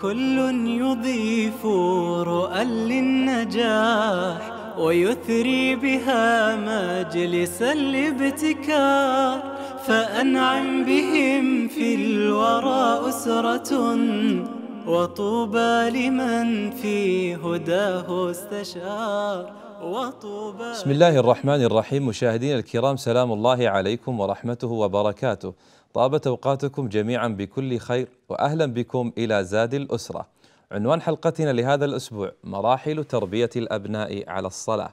كل يضيف رؤى للنجاح ويثري بها مجلس الابتكار فأنعم بهم في الورى أسرة وطوبى لمن في هداه استشار وطوبى بسم الله الرحمن الرحيم مشاهدينا الكرام سلام الله عليكم ورحمته وبركاته طابت اوقاتكم جميعا بكل خير واهلا بكم الى زاد الاسره. عنوان حلقتنا لهذا الاسبوع مراحل تربيه الابناء على الصلاه.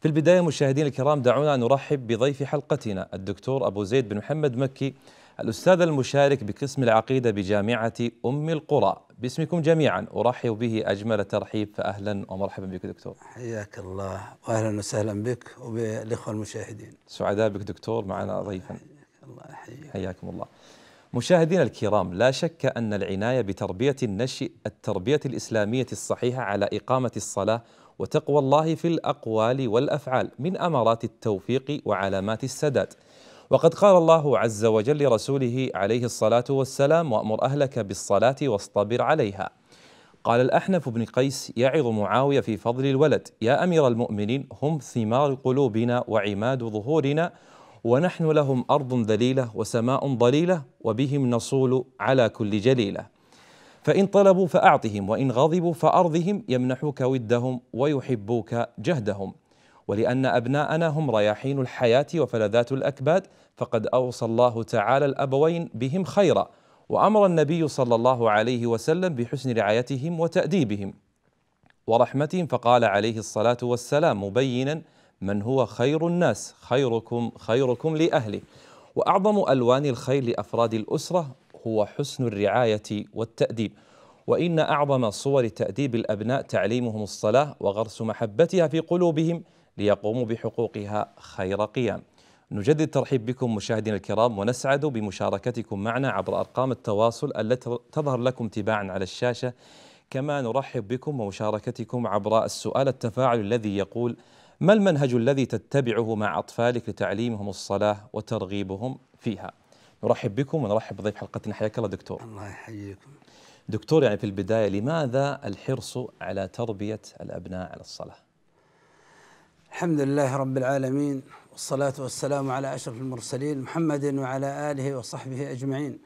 في البدايه مشاهدينا الكرام دعونا نرحب بضيف حلقتنا الدكتور ابو زيد بن محمد مكي الاستاذ المشارك بقسم العقيده بجامعه ام القرى. باسمكم جميعا ارحب به اجمل ترحيب فاهلا ومرحبا بك دكتور. حياك الله واهلا وسهلا بك وبالاخوه المشاهدين. سعداء بك دكتور معنا ضيفا. الله يحييك حياكم الله مشاهدينا الكرام لا شك أن العناية بتربية النشء التربية الإسلامية الصحيحة على إقامة الصلاة وتقوى الله في الأقوال والأفعال من أمارات التوفيق وعلامات السداد وقد قال الله عز وجل لرسوله عليه الصلاة والسلام وأمر أهلك بالصلاة واصطبر عليها قال الأحنف بن قيس يعظ معاوية في فضل الولد يا أمير المؤمنين هم ثمار قلوبنا وعماد ظهورنا ونحن لهم أرض ذليلة وسماء ضليلة وبهم نصول على كل جليلة فإن طلبوا فأعطهم وإن غضبوا فأرضهم يمنحوك ودهم ويحبوك جهدهم ولأن أبناءنا هم رياحين الحياة وفلذات الأكباد فقد أوصى الله تعالى الأبوين بهم خيرا وأمر النبي صلى الله عليه وسلم بحسن رعايتهم وتأديبهم ورحمتهم فقال عليه الصلاة والسلام مبينا من هو خير الناس خيركم خيركم لأهله وأعظم ألوان الخير لأفراد الأسرة هو حسن الرعاية والتأديب وإن أعظم صور تأديب الأبناء تعليمهم الصلاة وغرس محبتها في قلوبهم ليقوموا بحقوقها خير قيام نجدد الترحيب بكم مشاهدينا الكرام ونسعد بمشاركتكم معنا عبر أرقام التواصل التي تظهر لكم تباعا على الشاشة كما نرحب بكم ومشاركتكم عبر السؤال التفاعل الذي يقول ما المنهج الذي تتبعه مع أطفالك لتعليمهم الصلاة وترغيبهم فيها نرحب بكم ونرحب بضيف حلقتنا حياك الله دكتور الله يحييكم دكتور يعني في البداية لماذا الحرص على تربية الأبناء على الصلاة الحمد لله رب العالمين والصلاة والسلام على أشرف المرسلين محمد وعلى آله وصحبه أجمعين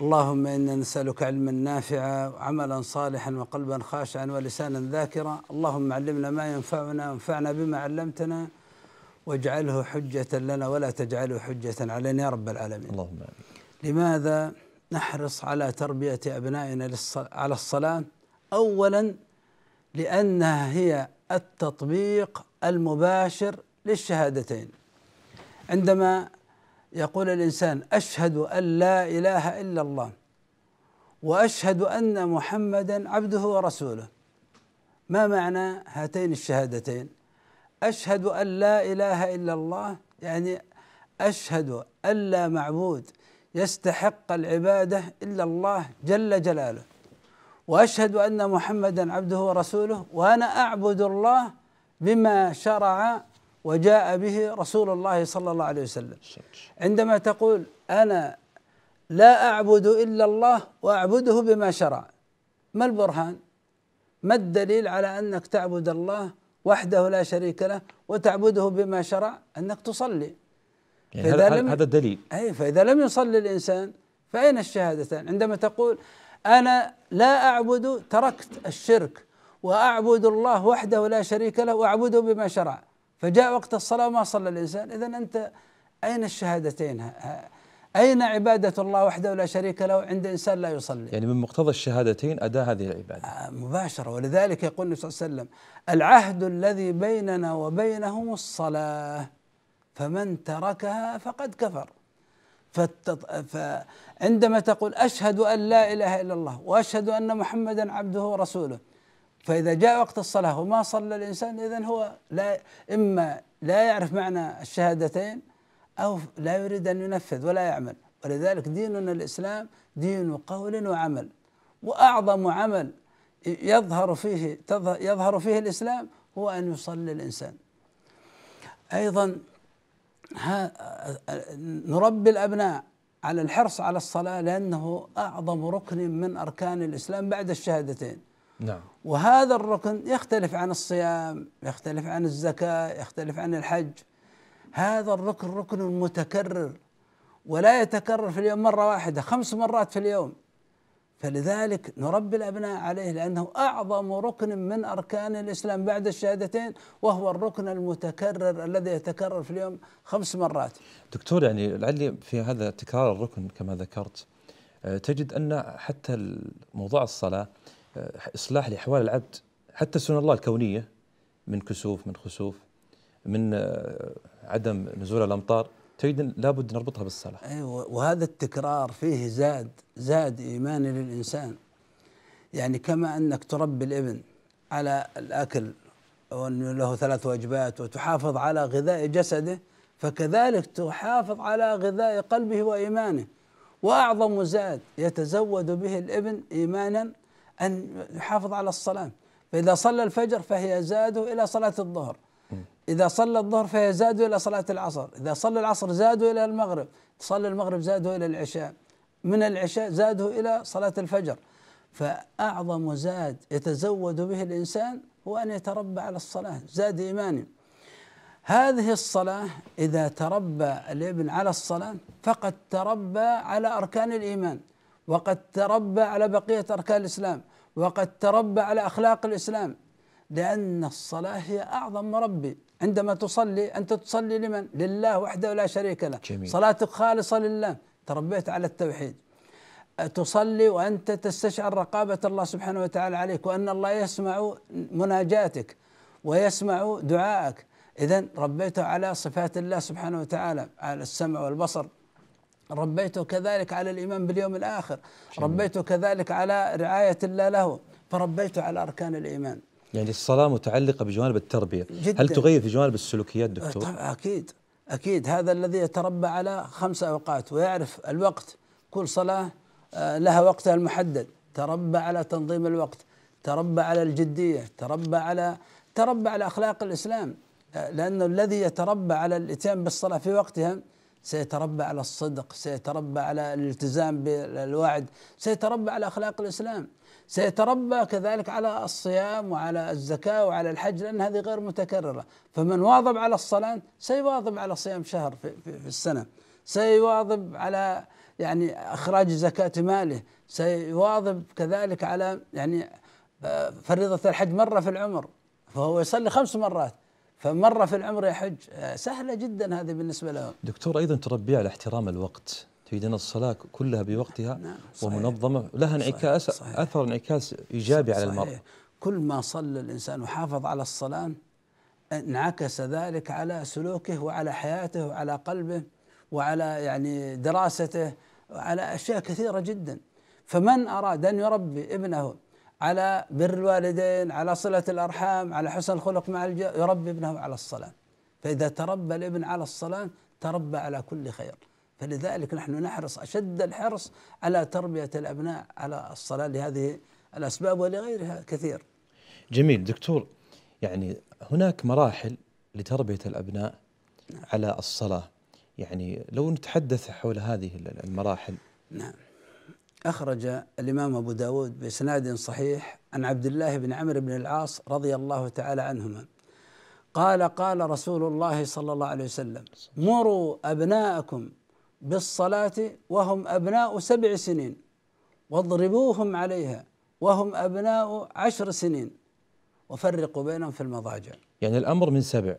اللهم انا نسالك علما نافعا وعملا صالحا وقلبا خاشعا ولسانا ذاكرا اللهم علمنا ما ينفعنا وانفعنا بما علمتنا واجعله حجة لنا ولا تجعله حجة علينا يا رب العالمين اللهم آمين لماذا نحرص على تربية أبنائنا على الصلاة أولا لأنها هي التطبيق المباشر للشهادتين عندما يقول الانسان اشهد ان لا اله الا الله واشهد ان محمدا عبده ورسوله ما معنى هاتين الشهادتين اشهد ان لا اله الا الله يعني اشهد ان لا معبود يستحق العباده الا الله جل جلاله واشهد ان محمدا عبده ورسوله وانا اعبد الله بما شرع وجاء به رسول الله صلى الله عليه وسلم عندما تقول انا لا اعبد الا الله واعبده بما شرع ما البرهان ما الدليل على انك تعبد الله وحده لا شريك له وتعبده بما شرع انك تصلي يعني هذا لم هذا الدليل اي فاذا لم يصلي الانسان فاين الشهادتان عندما تقول انا لا اعبد تركت الشرك واعبد الله وحده لا شريك له واعبده بما شرع فجاء وقت الصلاة وما صلى الإنسان إذا أنت أين الشهادتين أين عبادة الله وحده لا شريك له عند إنسان لا يصلي يعني من مقتضى الشهادتين أداء هذه العبادة آه، مباشرة ولذلك يقول النبي صلى الله عليه وسلم العهد الذي بيننا وبينهم الصلاة فمن تركها فقد كفر فالتط... فعندما تقول أشهد أن لا إله إلا الله وأشهد أن محمدا عبده ورسوله فإذا جاء وقت الصلاة وما صلى الإنسان إذا هو لا إما لا يعرف معنى الشهادتين أو لا يريد أن ينفذ ولا يعمل ولذلك ديننا الإسلام دين قول وعمل وأعظم عمل يظهر فيه يظهر فيه الإسلام هو أن يصلي الإنسان أيضا نربي الأبناء على الحرص على الصلاة لأنه أعظم ركن من أركان الإسلام بعد الشهادتين نعم وهذا الركن يختلف عن الصيام يختلف عن الزكاة يختلف عن الحج هذا الركن ركن متكرر ولا يتكرر في اليوم مرة واحدة خمس مرات في اليوم فلذلك نربي الأبناء عليه لأنه أعظم ركن من أركان الإسلام بعد الشهادتين وهو الركن المتكرر الذي يتكرر في اليوم خمس مرات دكتور يعني لعلي في هذا تكرار الركن كما ذكرت آه، تجد أن حتى موضوع الصلاة اصلاح لاحوال العبد حتى سنن الله الكونيه من كسوف من خسوف من آه، عدم نزول الامطار تجد لابد نربطها بالصلاه. ايوه وهذا التكرار فيه زاد زاد ايمان للانسان. يعني كما انك تربي الابن على الاكل وانه له ثلاث وجبات وتحافظ على غذاء جسده فكذلك تحافظ على غذاء قلبه وايمانه. واعظم زاد يتزود به الابن ايمانا أن يحافظ على الصلاة فإذا صلى الفجر فهي زاده إلى صلاة الظهر إذا صلى الظهر فهي زاده إلى صلاة العصر إذا صلى العصر زاده إلى المغرب صلى المغرب زاده إلى العشاء من العشاء زاده إلى صلاة الفجر فأعظم زاد يتزود به الإنسان هو أن يتربى على الصلاة زاد إيمانه هذه الصلاة إذا تربى الابن على الصلاة فقد تربى على أركان الإيمان وقد تربى على بقية أركان الإسلام وقد تربى على اخلاق الاسلام لان الصلاه هي اعظم مربي عندما تصلي انت تصلي لمن؟ لله وحده لا شريك له جميل. صلاتك خالصه لله تربيت على التوحيد تصلي وانت تستشعر رقابه الله سبحانه وتعالى عليك وان الله يسمع مناجاتك ويسمع دعائك اذا ربيته على صفات الله سبحانه وتعالى على السمع والبصر ربيته كذلك على الإيمان باليوم الآخر جميل. ربيته كذلك على رعاية الله له فربيته على أركان الإيمان يعني الصلاة متعلقة بجوانب التربية جداً. هل تغير في جوانب السلوكيات أه، دكتور؟ طبعا أكيد أكيد هذا الذي يتربى على خمس أوقات ويعرف الوقت كل صلاة آه، لها وقتها المحدد تربى على تنظيم الوقت تربى على الجدية تربى على تربى على أخلاق الإسلام آه، لأنه الذي يتربى على الإتيان بالصلاة في وقتها سيتربى على الصدق سيتربى على الالتزام بالوعد سيتربى على أخلاق الإسلام سيتربى كذلك على الصيام وعلى الزكاة وعلى الحج لأن هذه غير متكررة فمن واظب على الصلاة سيواظب على صيام شهر في, في, في السنة سيواظب على يعني إخراج زكاة ماله سيواظب كذلك على يعني آه، فريضة الحج مرة في العمر فهو يصلي خمس مرات فمره في العمر يحج آه، سهله جدا هذه بالنسبه لهم دكتور ايضا تربيه على احترام الوقت تجد ان الصلاه كلها بوقتها نعم صحيح ومنظمه لها انعكاس اثر انعكاس ايجابي صحيح على المرء كل ما صلى الانسان وحافظ على الصلاه انعكس ذلك على سلوكه وعلى حياته وعلى قلبه وعلى يعني دراسته وعلى اشياء كثيره جدا فمن اراد ان يربي ابنه على بر الوالدين على صلة الأرحام على حسن الخلق مع الجار يربي ابنه على الصلاة فإذا تربى الابن على الصلاة تربى على كل خير فلذلك نحن نحرص أشد الحرص على تربية الأبناء على الصلاة لهذه الأسباب ولغيرها كثير جميل دكتور يعني هناك مراحل لتربية الأبناء نعم. على الصلاة يعني لو نتحدث حول هذه المراحل نعم أخرج الإمام أبو داود بإسناد صحيح عن عبد الله بن عمرو بن العاص رضي الله تعالى عنهما قال قال رسول الله صلى الله عليه وسلم مروا أبناءكم بالصلاة وهم أبناء سبع سنين واضربوهم عليها وهم أبناء عشر سنين وفرقوا بينهم في المضاجع يعني الأمر من سبع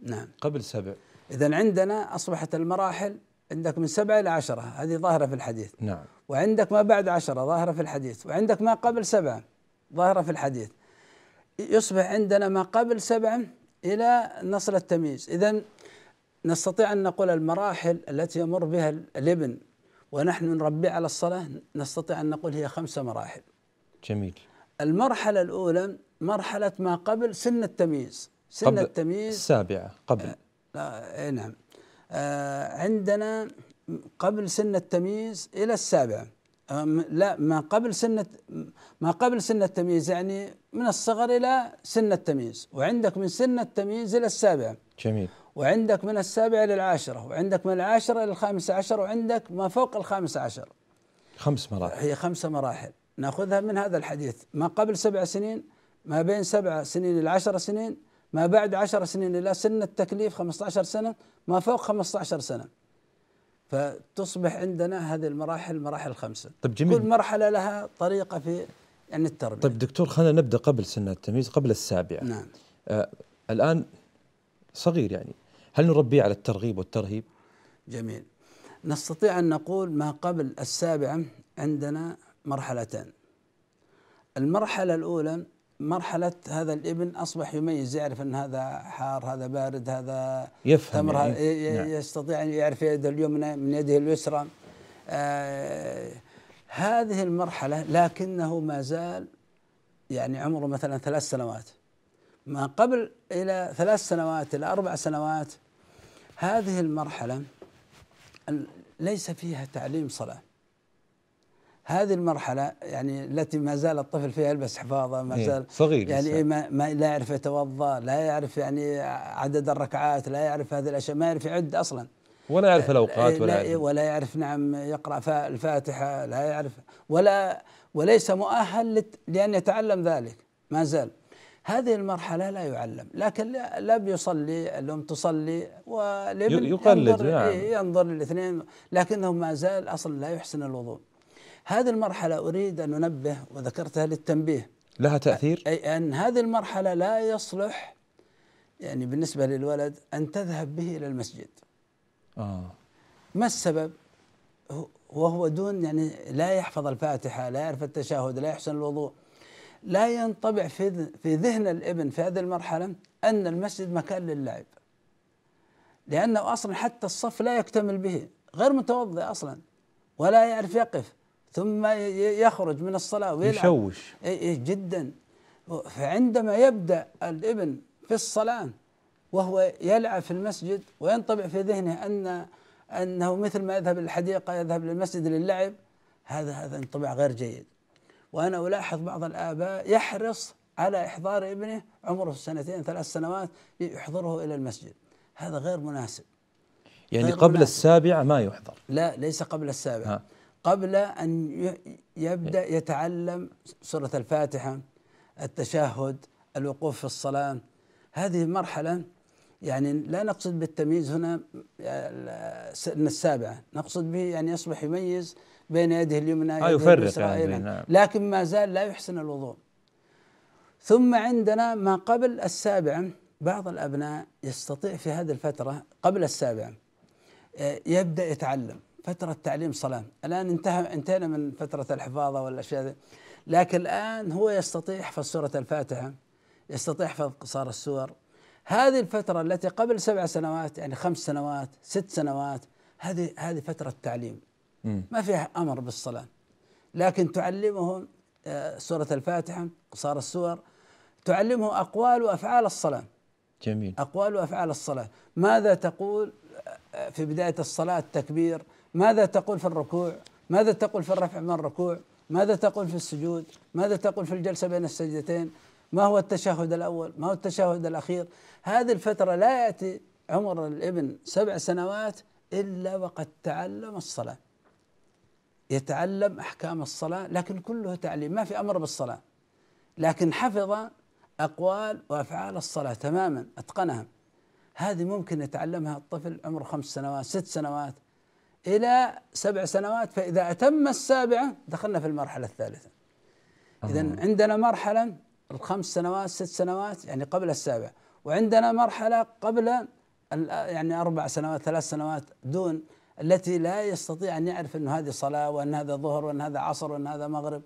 نعم قبل سبع إذا عندنا أصبحت المراحل عندك من سبعة إلى عشرة هذه ظاهرة في الحديث نعم وعندك ما بعد عشرة ظاهرة في الحديث وعندك ما قبل سبعة ظاهرة في الحديث يصبح عندنا ما قبل سبعة إلى نصل التمييز إذا نستطيع أن نقول المراحل التي يمر بها الابن ونحن نربيه على الصلاة نستطيع أن نقول هي خمسة مراحل جميل المرحلة الأولى مرحلة ما قبل سن التمييز سن قبل التمييز السابعة قبل آه لا إيه، نعم آه، عندنا قبل سن التمييز الى السابعه لا ما قبل سن ما قبل سن التمييز يعني من الصغر الى سن التمييز وعندك من سن التمييز الى السابعه جميل وعندك من السابعه الى العاشره وعندك من العاشره الى الخامسه عشر وعندك ما فوق الخامسه عشر خمس مراحل هي خمسه مراحل ناخذها من هذا الحديث ما قبل سبع سنين ما بين سبع سنين الى عشر سنين ما بعد عشر سنين الى سن التكليف 15 سنه ما فوق 15 سنه فتصبح عندنا هذه المراحل مراحل خمسه طيب جميل كل مرحله لها طريقه في يعني التربيه طيب دكتور خلينا نبدا قبل سن التمييز قبل السابعه نعم آه الان صغير يعني هل نربيه على الترغيب والترهيب؟ جميل نستطيع ان نقول ما قبل السابعه عندنا مرحلتان المرحله الاولى مرحلة هذا الابن أصبح يميز يعرف أن هذا حار هذا بارد هذا يفهم تمر يعني نعم. يستطيع أن يعرف يده اليمنى من يده اليسرى آه هذه المرحلة لكنه ما زال يعني عمره مثلا ثلاث سنوات ما قبل إلى ثلاث سنوات إلى أربع سنوات هذه المرحلة ليس فيها تعليم صلاة هذه المرحله يعني التي ما زال الطفل فيها يلبس حفاظه ما إيه، زال صغير يعني إيه، ما, ما لا يعرف يتوضا لا يعرف يعني عدد الركعات لا يعرف هذه الاشياء ما يعرف يعد اصلا ولا يعرف آه، الاوقات ولا يعرف ولا يعرف نعم يقرا الفاتحه لا يعرف ولا وليس مؤهل لان يتعلم ذلك ما زال هذه المرحله لا يعلم لكن لم يصلي الام تصلي والابن يقلد ينظر, نعم. إيه، ينظر الاثنين لكنه ما زال اصلا لا يحسن الوضوء هذه المرحلة أريد أن أنبه وذكرتها للتنبيه لها تأثير؟ أي أن هذه المرحلة لا يصلح يعني بالنسبة للولد أن تذهب به إلى المسجد آه ما السبب؟ وهو دون يعني لا يحفظ الفاتحة لا يعرف التشاهد لا يحسن الوضوء لا ينطبع في في ذهن الابن في هذه المرحلة أن المسجد مكان للعب لأنه أصلا حتى الصف لا يكتمل به غير متوضئ أصلا ولا يعرف يقف ثم يخرج من الصلاة ويلعب يشوش اي جدا فعندما يبدأ الابن في الصلاة وهو يلعب في المسجد وينطبع في ذهنه أن أنه مثل ما يذهب للحديقة يذهب للمسجد للعب هذا هذا انطباع غير جيد وأنا ألاحظ بعض الآباء يحرص على إحضار ابنه عمره سنتين ثلاث سنوات يحضره إلى المسجد هذا غير مناسب يعني غير قبل مناسب. السابعة ما يحضر لا ليس قبل السابعة ها. قبل أن يبدأ يتعلم سورة الفاتحة التشهد الوقوف في الصلاة هذه مرحلة يعني لا نقصد بالتمييز هنا من السابعة نقصد به يعني يصبح يميز بين يده اليمنى آه يده يعني، اليسرى يعني نعم. لكن ما زال لا يحسن الوضوء ثم عندنا ما قبل السابعة بعض الأبناء يستطيع في هذه الفترة قبل السابعة آه، يبدأ يتعلم فترة تعليم صلاة الآن انتهى انتهينا من فترة الحفاظة والأشياء دي. لكن الآن هو يستطيع يحفظ سورة الفاتحة يستطيع يحفظ قصار السور هذه الفترة التي قبل سبع سنوات يعني خمس سنوات ست سنوات هذه هذه فترة تعليم ما فيها أمر بالصلاة لكن تعلمه آه، سورة الفاتحة قصار السور تعلمه أقوال وأفعال الصلاة جميل أقوال وأفعال الصلاة ماذا تقول آه، آه، في بداية الصلاة التكبير ماذا تقول في الركوع ماذا تقول في الرفع من الركوع ماذا تقول في السجود ماذا تقول في الجلسة بين السجدتين ما هو التشهد الأول ما هو التشهد الأخير هذه الفترة لا يأتي عمر الابن سبع سنوات إلا وقد تعلم الصلاة يتعلم أحكام الصلاة لكن كله تعليم ما في أمر بالصلاة لكن حفظ أقوال وأفعال الصلاة تماما أتقنها هذه ممكن يتعلمها الطفل عمره خمس سنوات ست سنوات إلى سبع سنوات فإذا أتم السابعة دخلنا في المرحلة الثالثة آه. إذا عندنا مرحلة الخمس سنوات ست سنوات يعني قبل السابعة وعندنا مرحلة قبل يعني أربع سنوات ثلاث سنوات دون التي لا يستطيع أن يعرف أن هذه صلاة وأن هذا ظهر وأن هذا عصر وأن هذا مغرب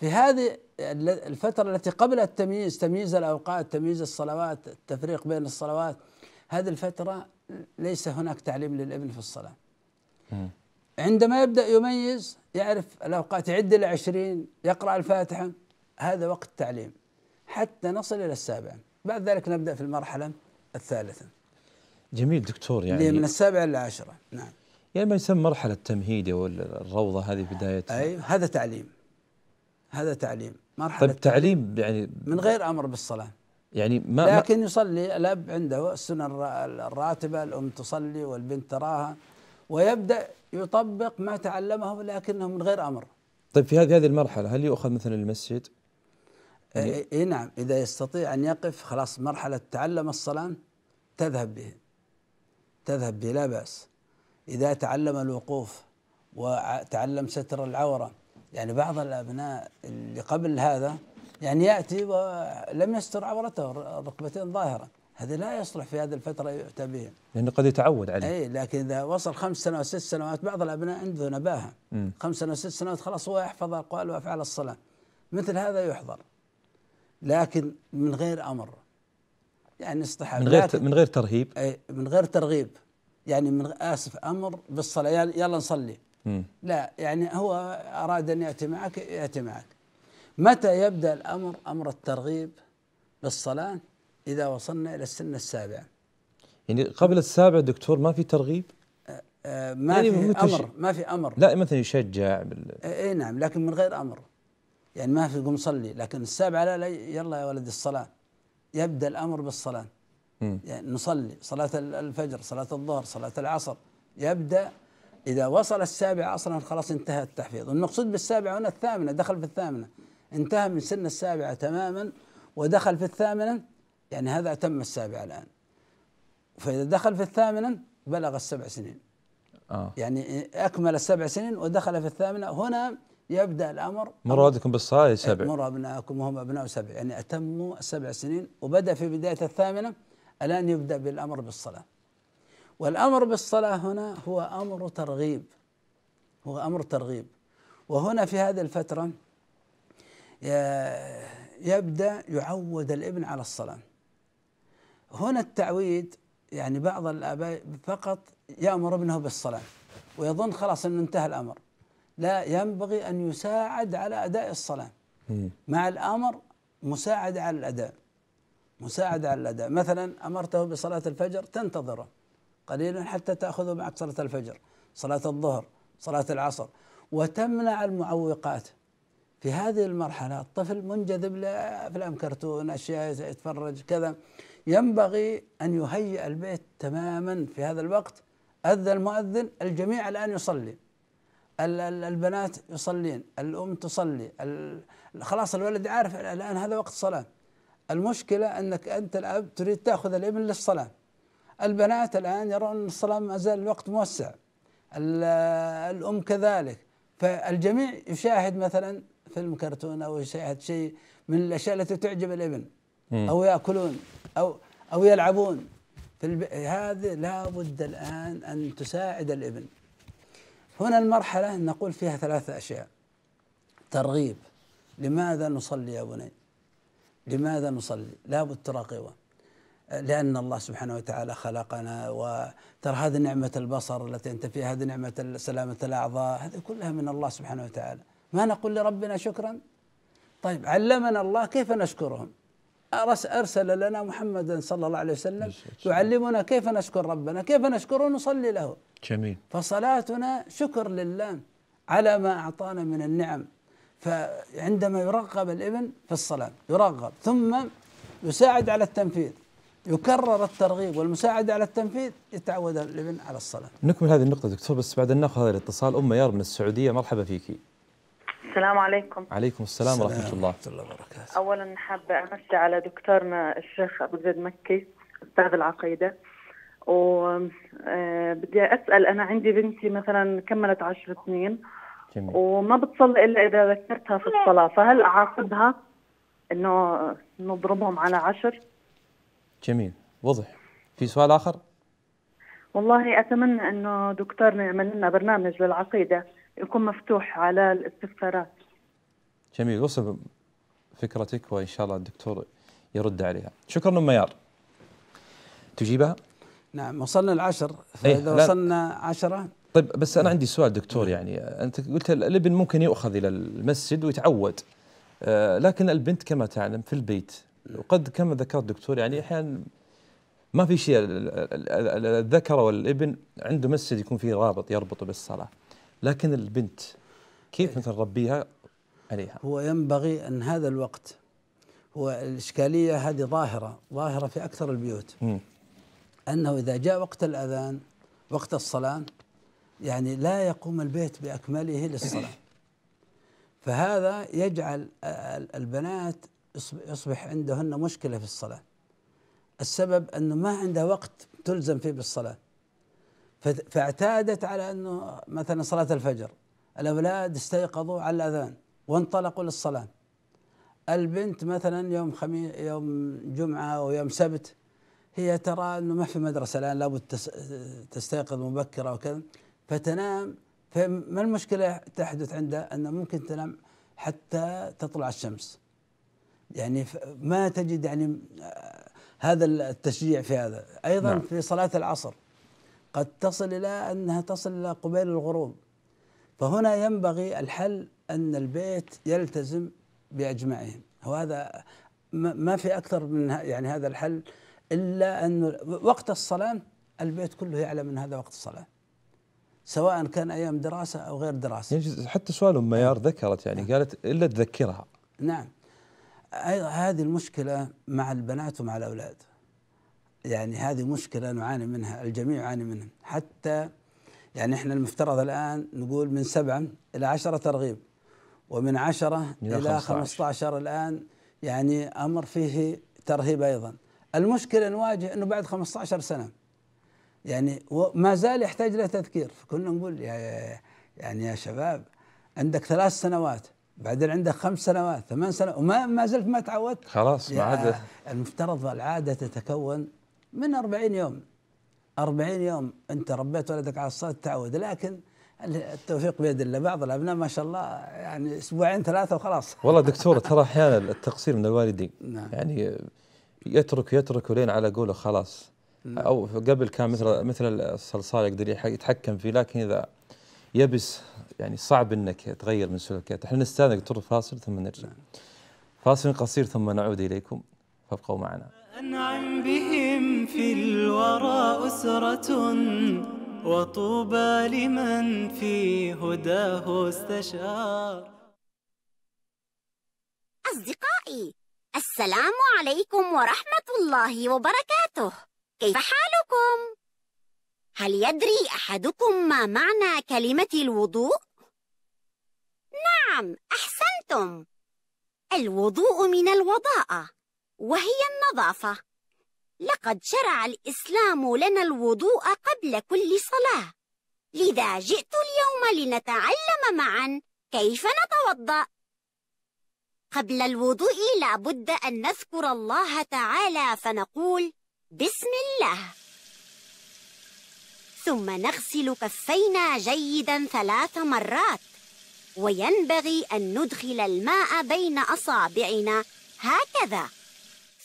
في هذه الفترة التي قبل التمييز تمييز الأوقات تمييز الصلوات التفريق بين الصلوات هذه الفترة ليس هناك تعليم للابن في الصلاة عندما يبدأ يميز يعرف الأوقات يعد إلى عشرين يقرأ الفاتحة هذا وقت التعليم حتى نصل إلى السابعة بعد ذلك نبدأ في المرحلة الثالثة جميل دكتور يعني من السابعة إلى العاشرة نعم يعني ما يسمى مرحلة التمهيد أو الروضة هذه بدايتها أي هذا تعليم هذا تعليم مرحلة طيب تعليم يعني من غير أمر بالصلاة يعني ما لكن يصلي الأب عنده السنة الراتبة الأم تصلي والبنت تراها ويبدا يطبق ما تعلمه لكنه من غير امر طيب في هذه المرحله هل يؤخذ مثلا المسجد اي يعني إيه، نعم اذا يستطيع ان يقف خلاص مرحله تعلم الصلاه تذهب به تذهب به لا باس اذا تعلم الوقوف وتعلم ستر العوره يعني بعض الابناء اللي قبل هذا يعني ياتي ولم يستر عورته ركبتين ظاهره هذا لا يصلح في هذه الفترة يؤتى به لأنه قد يتعود عليه أي لكن إذا وصل خمس سنوات ست سنوات بعض الأبناء عنده نباهة خمس سنوات ست سنوات خلاص هو يحفظ أقوال وأفعال الصلاة مثل هذا يحضر لكن من غير أمر يعني استحب من غير من غير ترهيب أي من غير ترغيب يعني من آسف أمر بالصلاة يلا نصلي م. لا يعني هو أراد أن يأتي معك يأتي معك متى يبدأ الأمر أمر الترغيب بالصلاة إذا وصلنا إلى السن السابع يعني قبل السابع دكتور ما في ترغيب؟ آه، آه، ما يعني في متش... أمر ما في أمر لا مثلا يشجع بال... إي إيه، نعم لكن من غير أمر يعني ما في قم صلي لكن السابعة لا, لا يلا يا ولد الصلاة يبدأ الأمر بالصلاة م. يعني نصلي صلاة الفجر صلاة الظهر صلاة العصر يبدأ إذا وصل السابعة أصلا خلاص انتهى التحفيظ المقصود بالسابعة هنا الثامنة دخل في الثامنة انتهى من سن السابعة تماما ودخل في الثامنة يعني هذا أتم السابعة الآن فإذا دخل في الثامنة بلغ السبع سنين آه. يعني أكمل السبع سنين ودخل في الثامنة هنا يبدأ الأمر مرادكم بالصلاة سبع مر أبنائكم وهم أبناء سبع يعني أتموا السبع سنين وبدأ في بداية الثامنة الآن يبدأ بالأمر بالصلاة والأمر بالصلاة هنا هو أمر ترغيب هو أمر ترغيب وهنا في هذه الفترة آه، يبدأ يعود الابن على الصلاة هنا التعويد يعني بعض الآباء فقط يأمر ابنه بالصلاة ويظن خلاص أنه انتهى الأمر لا ينبغي أن يساعد على أداء الصلاة مع الأمر مساعد على الأداء مساعد على الأداء مثلا أمرته بصلاة الفجر تنتظره قليلا حتى تأخذه معك صلاة الفجر صلاة الظهر صلاة العصر وتمنع المعوقات في هذه المرحلة الطفل منجذب لأفلام كرتون أشياء يتفرج كذا ينبغي أن يهيئ البيت تماما في هذا الوقت أذن المؤذن الجميع الآن يصلي البنات يصلين الأم تصلي خلاص الولد عارف الآن هذا وقت صلاة المشكلة أنك أنت الأب تريد تأخذ الابن للصلاة البنات الآن يرون أن الصلاة ما زال الوقت موسع الأم كذلك فالجميع يشاهد مثلا فيلم كرتون أو يشاهد شيء من الأشياء التي تعجب الابن او ياكلون او او يلعبون في الب... هذا لابد الان ان تساعد الابن هنا المرحله نقول فيها ثلاثه اشياء ترغيب لماذا نصلي يا بني لماذا نصلي لابد تراقبه لأن الله سبحانه وتعالى خلقنا وترى هذه نعمة البصر التي أنت فيها هذه نعمة سلامة الأعضاء هذه كلها من الله سبحانه وتعالى ما نقول لربنا شكرا طيب علمنا الله كيف نشكرهم أرسل لنا محمدا صلى الله عليه وسلم يعلمنا كيف نشكر ربنا كيف نشكره ونصلي له جميل فصلاتنا شكر لله على ما أعطانا من النعم فعندما يرغب الابن في الصلاة يرغب ثم يساعد على التنفيذ يكرر الترغيب والمساعدة على التنفيذ يتعود الابن على الصلاة نكمل هذه النقطة دكتور بس بعد أن ناخذ هذا الاتصال أم يار من السعودية مرحبا فيكي السلام عليكم عليكم السلام, السلام ورحمة الله ورحمة الله وبركاته أولا حابة أمسي على دكتورنا الشيخ أبو زيد مكي أستاذ العقيدة وبدي آه، أسأل أنا عندي بنتي مثلا كملت عشر سنين جميل. وما بتصلي إلا إذا ذكرتها في الصلاة فهل أعاقبها إنه نضربهم على عشر جميل وضح في سؤال آخر والله أتمنى أنه دكتورنا يعمل لنا برنامج للعقيدة يكون مفتوح على الاستفسارات جميل وصف فكرتك وان شاء الله الدكتور يرد عليها شكرا ام ميار تجيبها نعم وصلنا العشر إيه، فاذا إيه وصلنا عشرة طيب بس انا عندي سؤال دكتور يعني انت قلت الابن ممكن يؤخذ الى المسجد ويتعود آه، لكن البنت كما تعلم في البيت وقد كما ذكرت دكتور يعني احيانا ما في شيء الذكر والابن عنده مسجد يكون فيه رابط يربطه بالصلاه لكن البنت كيف إيه. نربيها عليها؟ هو ينبغي أن هذا الوقت هو الإشكالية هذه ظاهرة ظاهرة في أكثر البيوت م. أنه إذا جاء وقت الأذان وقت الصلاة يعني لا يقوم البيت بأكمله للصلاة فهذا يجعل البنات يصبح عندهن مشكلة في الصلاة السبب أنه ما عندها وقت تلزم فيه بالصلاة فاعتادت على انه مثلا صلاه الفجر الاولاد استيقظوا على الاذان وانطلقوا للصلاه البنت مثلا يوم خميس يوم جمعه ويوم سبت هي ترى انه ما في مدرسه الان لابد تستيقظ مبكره وكذا فتنام فما المشكله تحدث عندها انه ممكن تنام حتى تطلع الشمس يعني ما تجد يعني آه، هذا التشجيع في هذا ايضا نعم. في صلاه العصر قد تصل إلى أنها تصل إلى قبيل الغروب فهنا ينبغي الحل أن البيت يلتزم بأجمعهم وهذا ما في أكثر من يعني هذا الحل إلا أن وقت الصلاة البيت كله يعلم ان هذا وقت الصلاة سواء كان أيام دراسة أو غير دراسة يعني حتى سؤال أم ميار نعم. ذكرت يعني نعم. قالت إلا تذكرها نعم هذه المشكلة مع البنات ومع الأولاد يعني هذه مشكلة نعاني منها الجميع يعاني منها حتى يعني احنا المفترض الآن نقول من سبعة إلى عشرة ترغيب ومن عشرة إلى, خمسة 15 الآن يعني أمر فيه ترهيب أيضا المشكلة نواجه أنه بعد 15 سنة يعني ما زال يحتاج له تذكير فكنا نقول يا يعني يا شباب عندك ثلاث سنوات بعدين عندك خمس سنوات ثمان سنوات وما ما زلت ما تعودت خلاص ما عاد المفترض العاده تتكون من 40 يوم 40 يوم انت ربيت ولدك على الصلاه تعود لكن التوفيق بيد الله بعض الابناء ما شاء الله يعني اسبوعين ثلاثه وخلاص والله دكتور ترى احيانا التقصير من الوالدين نعم. يعني يترك يترك لين على قوله خلاص نعم. او قبل كان مثل مثل الصلصال يقدر يتحكم فيه لكن اذا يبس يعني صعب انك تغير من سلوكيات احنا نستاذن دكتور فاصل ثم نرجع نعم. فاصل قصير ثم نعود اليكم فابقوا معنا انعم به في الورى أسرة وطوبى لمن في هداه استشار أصدقائي السلام عليكم ورحمة الله وبركاته كيف حالكم؟ هل يدري أحدكم ما معنى كلمة الوضوء؟ نعم أحسنتم الوضوء من الوضاءة وهي النظافة لقد شرع الإسلام لنا الوضوء قبل كل صلاة لذا جئت اليوم لنتعلم معا كيف نتوضأ قبل الوضوء لابد أن نذكر الله تعالى فنقول بسم الله ثم نغسل كفينا جيدا ثلاث مرات وينبغي أن ندخل الماء بين أصابعنا هكذا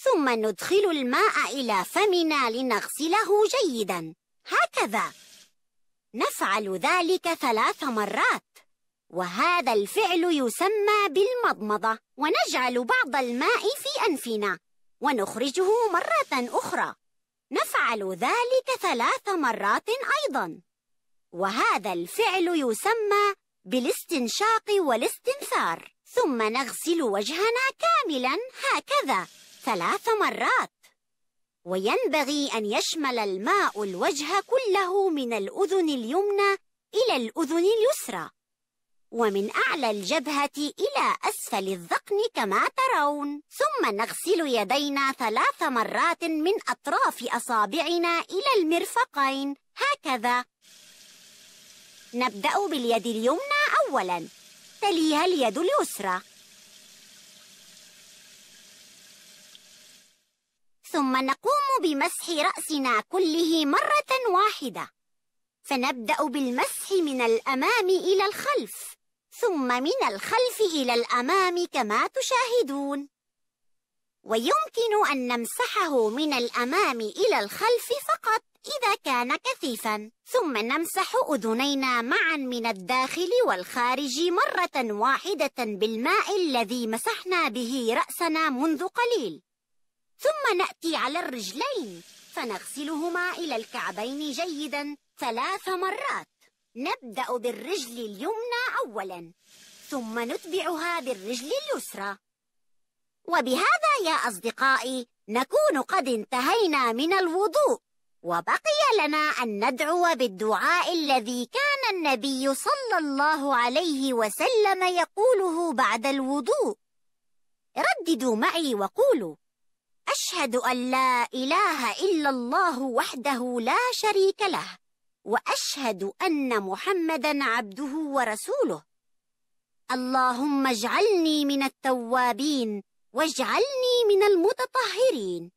ثم ندخل الماء إلى فمنا لنغسله جيدا هكذا نفعل ذلك ثلاث مرات وهذا الفعل يسمى بالمضمضة ونجعل بعض الماء في أنفنا ونخرجه مرة أخرى نفعل ذلك ثلاث مرات أيضا وهذا الفعل يسمى بالاستنشاق والاستنثار ثم نغسل وجهنا كاملا هكذا ثلاث مرات وينبغي أن يشمل الماء الوجه كله من الأذن اليمنى إلى الأذن اليسرى ومن أعلى الجبهة إلى أسفل الذقن كما ترون ثم نغسل يدينا ثلاث مرات من أطراف أصابعنا إلى المرفقين هكذا نبدأ باليد اليمنى أولاً تليها اليد اليسرى ثم نقوم بمسح رأسنا كله مرة واحدة فنبدأ بالمسح من الأمام إلى الخلف ثم من الخلف إلى الأمام كما تشاهدون ويمكن أن نمسحه من الأمام إلى الخلف فقط إذا كان كثيفا ثم نمسح أذنينا معا من الداخل والخارج مرة واحدة بالماء الذي مسحنا به رأسنا منذ قليل ثم نأتي على الرجلين فنغسلهما إلى الكعبين جيدا ثلاث مرات نبدأ بالرجل اليمنى أولا ثم نتبعها بالرجل اليسرى وبهذا يا أصدقائي نكون قد انتهينا من الوضوء وبقي لنا أن ندعو بالدعاء الذي كان النبي صلى الله عليه وسلم يقوله بعد الوضوء رددوا معي وقولوا أشهد أن لا إله إلا الله وحده لا شريك له وأشهد أن محمدا عبده ورسوله اللهم اجعلني من التوابين واجعلني من المتطهرين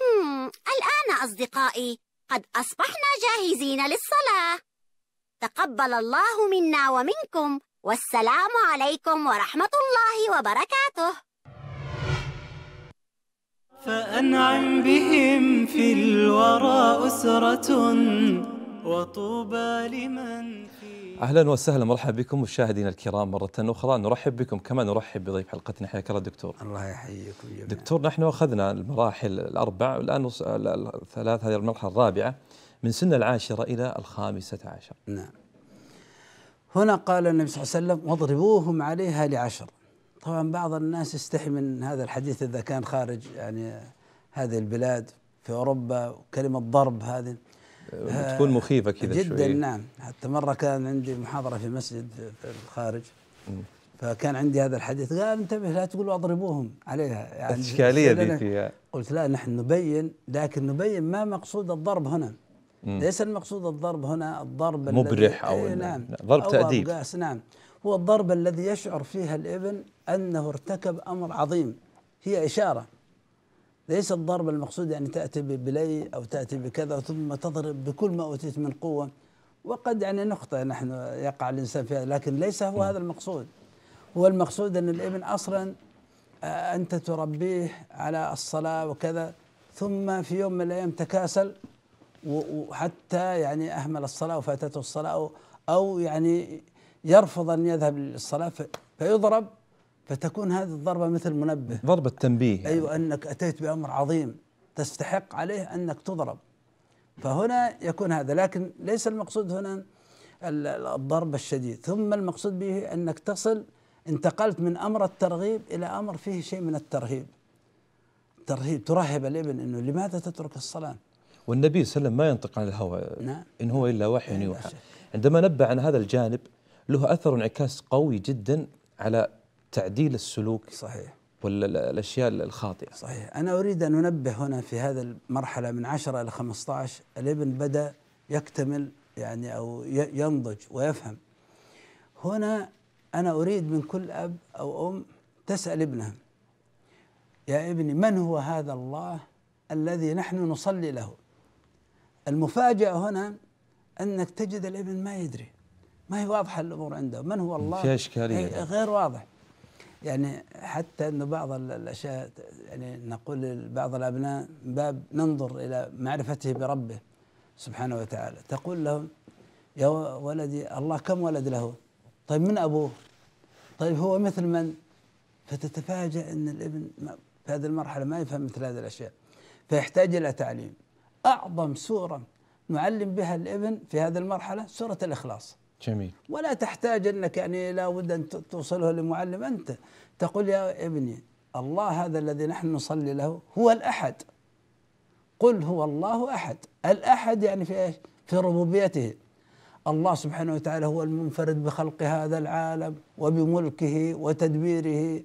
هم الآن أصدقائي قد أصبحنا جاهزين للصلاة تقبل الله منا ومنكم والسلام عليكم ورحمة الله وبركاته فأنعم بهم في الورى أسرة وطوبى لمن اهلا وسهلا مرحبا بكم مشاهدينا الكرام مره اخرى نرحب بكم كما نرحب بضيف حلقتنا حياك الله دكتور الله يحييكم جميعا دكتور نحن اخذنا المراحل الاربع والان الثلاث هذه المرحله الرابعه من سن العاشره الى الخامسه عشر نعم هنا قال النبي صلى الله عليه وسلم واضربوهم عليها لعشر طبعا بعض الناس يستحي من هذا الحديث اذا كان خارج يعني هذه البلاد في اوروبا وكلمه ضرب هذه أه، تكون مخيفه كذا جدا شوي. نعم حتى مره كان عندي محاضره في مسجد في الخارج فكان عندي هذا الحديث قال انتبه لا تقولوا اضربوهم عليها يعني الاشكاليه دي فيها قلت لا نحن نبين لكن نبين ما مقصود الضرب هنا مم. ليس المقصود الضرب هنا الضرب مبرح او إيه، نعم ضرب تاديب نعم هو الضرب الذي يشعر فيها الابن أنه ارتكب أمر عظيم هي إشارة ليس الضرب المقصود يعني تأتي ببلي أو تأتي بكذا ثم تضرب بكل ما أوتيت من قوة وقد يعني نقطة نحن يقع الإنسان فيها لكن ليس هو نعم. هذا المقصود هو المقصود أن الابن أصلا آه، أنت تربيه على الصلاة وكذا ثم في يوم من الأيام تكاسل وحتى يعني أهمل الصلاة وفاتته الصلاة أو, أو يعني يرفض أن يذهب للصلاة فيضرب فتكون هذه الضربة مثل منبه ضربة تنبيه يعني. أيوة أنك أتيت بأمر عظيم تستحق عليه أنك تضرب فهنا يكون هذا لكن ليس المقصود هنا الضرب الشديد ثم المقصود به أنك تصل انتقلت من أمر الترغيب إلى أمر فيه شيء من الترهيب ترهيب ترهب الابن أنه لماذا تترك الصلاة والنبي صلى الله عليه وسلم ما ينطق عن الهوى نعم. إن هو إلا وحي يوحى عندما نبه عن هذا الجانب له أثر انعكاس قوي جدا على تعديل السلوك صحيح ولا الاشياء الخاطئه صحيح انا اريد ان انبه هنا في هذا المرحله من 10 الى 15 الابن بدا يكتمل يعني او ينضج ويفهم هنا انا اريد من كل اب او ام تسال ابنها يا ابني من هو هذا الله الذي نحن نصلي له المفاجاه هنا انك تجد الابن ما يدري ما هي واضحه الامور عنده من هو الله في اشكاليه إيه، غير واضح يعني حتى أن بعض الاشياء يعني نقول لبعض الابناء باب ننظر الى معرفته بربه سبحانه وتعالى تقول لهم يا ولدي الله كم ولد له طيب من ابوه طيب هو مثل من فتتفاجأ ان الابن في هذه المرحله ما يفهم مثل هذه الاشياء فيحتاج الى تعليم اعظم سوره نعلم بها الابن في هذه المرحله سوره الاخلاص جميل ولا تحتاج انك يعني لابد ان توصله لمعلم انت تقول يا ابني الله هذا الذي نحن نصلي له هو الاحد قل هو الله احد الاحد يعني في ايش؟ في ربوبيته الله سبحانه وتعالى هو المنفرد بخلق هذا العالم وبملكه وتدبيره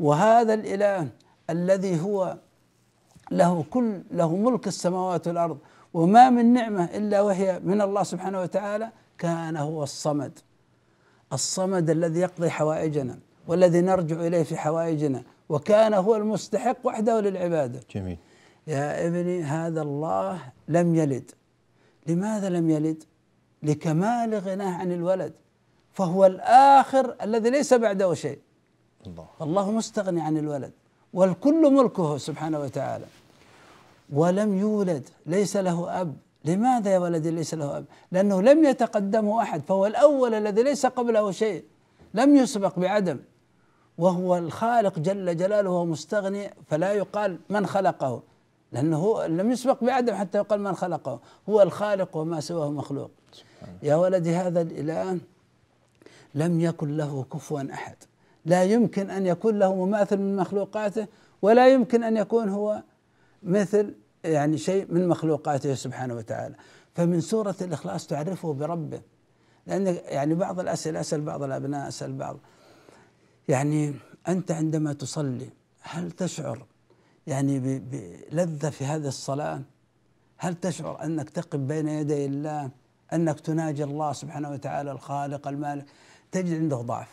وهذا الاله الذي هو له كل له ملك السماوات والارض وما من نعمه الا وهي من الله سبحانه وتعالى كان هو الصمد الصمد الذي يقضي حوائجنا والذي نرجع إليه في حوائجنا وكان هو المستحق وحده للعبادة جميل يا ابني هذا الله لم يلد لماذا لم يلد لكمال غناه عن الولد فهو الآخر الذي ليس بعده شيء الله الله مستغني عن الولد والكل ملكه سبحانه وتعالى ولم يولد ليس له أب لماذا يا ولدي ليس له أب لأنه لم يتقدمه أحد فهو الأول الذي ليس قبله شيء لم يسبق بعدم وهو الخالق جل جلاله وهو مستغني فلا يقال من خلقه لأنه لم يسبق بعدم حتى يقال من خلقه هو الخالق وما سواه مخلوق يا ولدي هذا الإله لم يكن له كفوا أحد لا يمكن أن يكون له مماثل من مخلوقاته ولا يمكن أن يكون هو مثل يعني شيء من مخلوقاته سبحانه وتعالى فمن سورة الإخلاص تعرفه بربه لأن يعني بعض الأسئلة أسأل بعض الأبناء أسأل بعض يعني أنت عندما تصلي هل تشعر يعني بلذة في هذه الصلاة هل تشعر أنك تقف بين يدي الله أنك تناجي الله سبحانه وتعالى الخالق المالك تجد عنده ضعف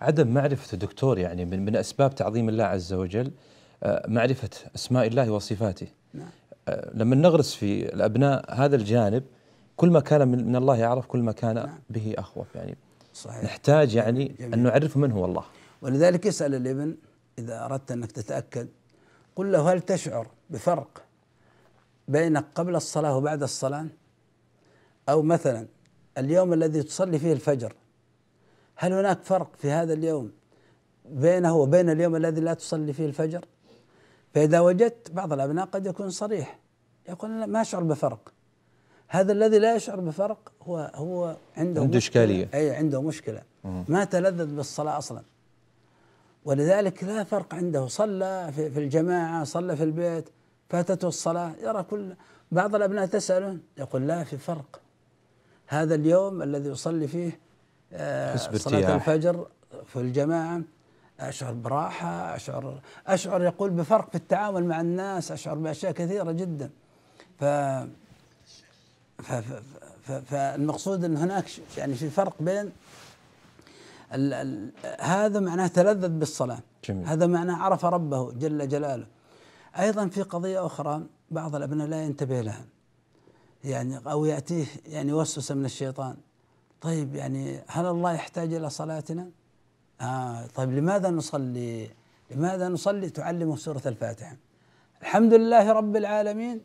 عدم معرفة الدكتور يعني من, من أسباب تعظيم الله عز وجل آه، معرفة أسماء الله وصفاته نعم. آه، لما نغرس في الابناء هذا الجانب كل ما كان من الله يعرف كل ما كان نعم. به اخوف يعني صحيح. نحتاج يعني جميل. ان نعرف من هو الله ولذلك اسال الابن اذا اردت انك تتاكد قل له هل تشعر بفرق بينك قبل الصلاه وبعد الصلاه او مثلا اليوم الذي تصلي فيه الفجر هل هناك فرق في هذا اليوم بينه وبين اليوم الذي لا تصلي فيه الفجر فإذا وجدت بعض الأبناء قد يكون صريح يقول ما أشعر بفرق هذا الذي لا يشعر بفرق هو هو عنده عنده إشكالية أي عنده مشكلة ما تلذذ بالصلاة أصلا ولذلك لا فرق عنده صلى في, في الجماعة صلى في البيت فاتته الصلاة يرى كل بعض الأبناء تسأله يقول لا في فرق هذا اليوم الذي يصلي فيه آه، صلاة الفجر في الجماعة اشعر براحه اشعر اشعر يقول بفرق في التعامل مع الناس اشعر باشياء كثيره جدا ف ف ف فالمقصود ان هناك يعني في فرق بين ال ال هذا معناه تلذذ بالصلاه جميل. هذا معناه عرف ربه جل جلاله ايضا في قضيه اخرى بعض الابناء لا ينتبه لها يعني او ياتيه يعني وسوسه من الشيطان طيب يعني هل الله يحتاج الى صلاتنا؟ آه طيب لماذا نصلي لماذا نصلي تعلمه سورة الفاتحة الحمد لله رب العالمين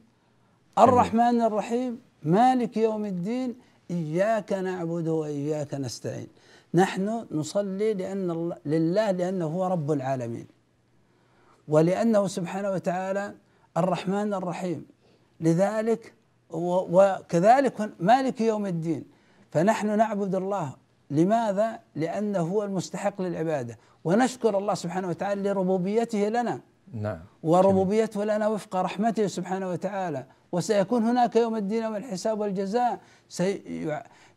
الرحمن الرحيم مالك يوم الدين إياك نعبد وإياك نستعين نحن نصلي لأن لله لأنه هو رب العالمين ولأنه سبحانه وتعالى الرحمن الرحيم لذلك وكذلك مالك يوم الدين فنحن نعبد الله لماذا؟ لأنه هو المستحق للعبادة ونشكر الله سبحانه وتعالى لربوبيته لنا نعم وربوبيته لنا وفق رحمته سبحانه وتعالى وسيكون هناك يوم الدين والحساب والجزاء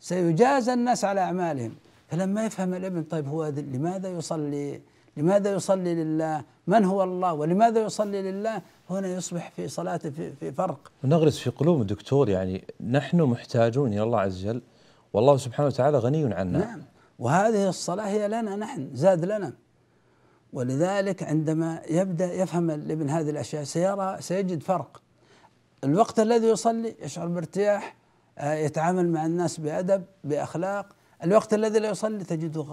سيجازى الناس على أعمالهم فلما يفهم الابن طيب هو لماذا يصلي لماذا يصلي لله من هو الله ولماذا يصلي لله هنا يصبح في صلاته في, في فرق نغرس في قلوب الدكتور يعني نحن محتاجون إلى الله عز وجل والله سبحانه وتعالى غني عنا نعم وهذه الصلاة هي لنا نحن زاد لنا ولذلك عندما يبدأ يفهم الابن هذه الأشياء سيرى سيجد فرق الوقت الذي يصلي يشعر بارتياح آه، يتعامل مع الناس بأدب بأخلاق الوقت الذي لا يصلي تجده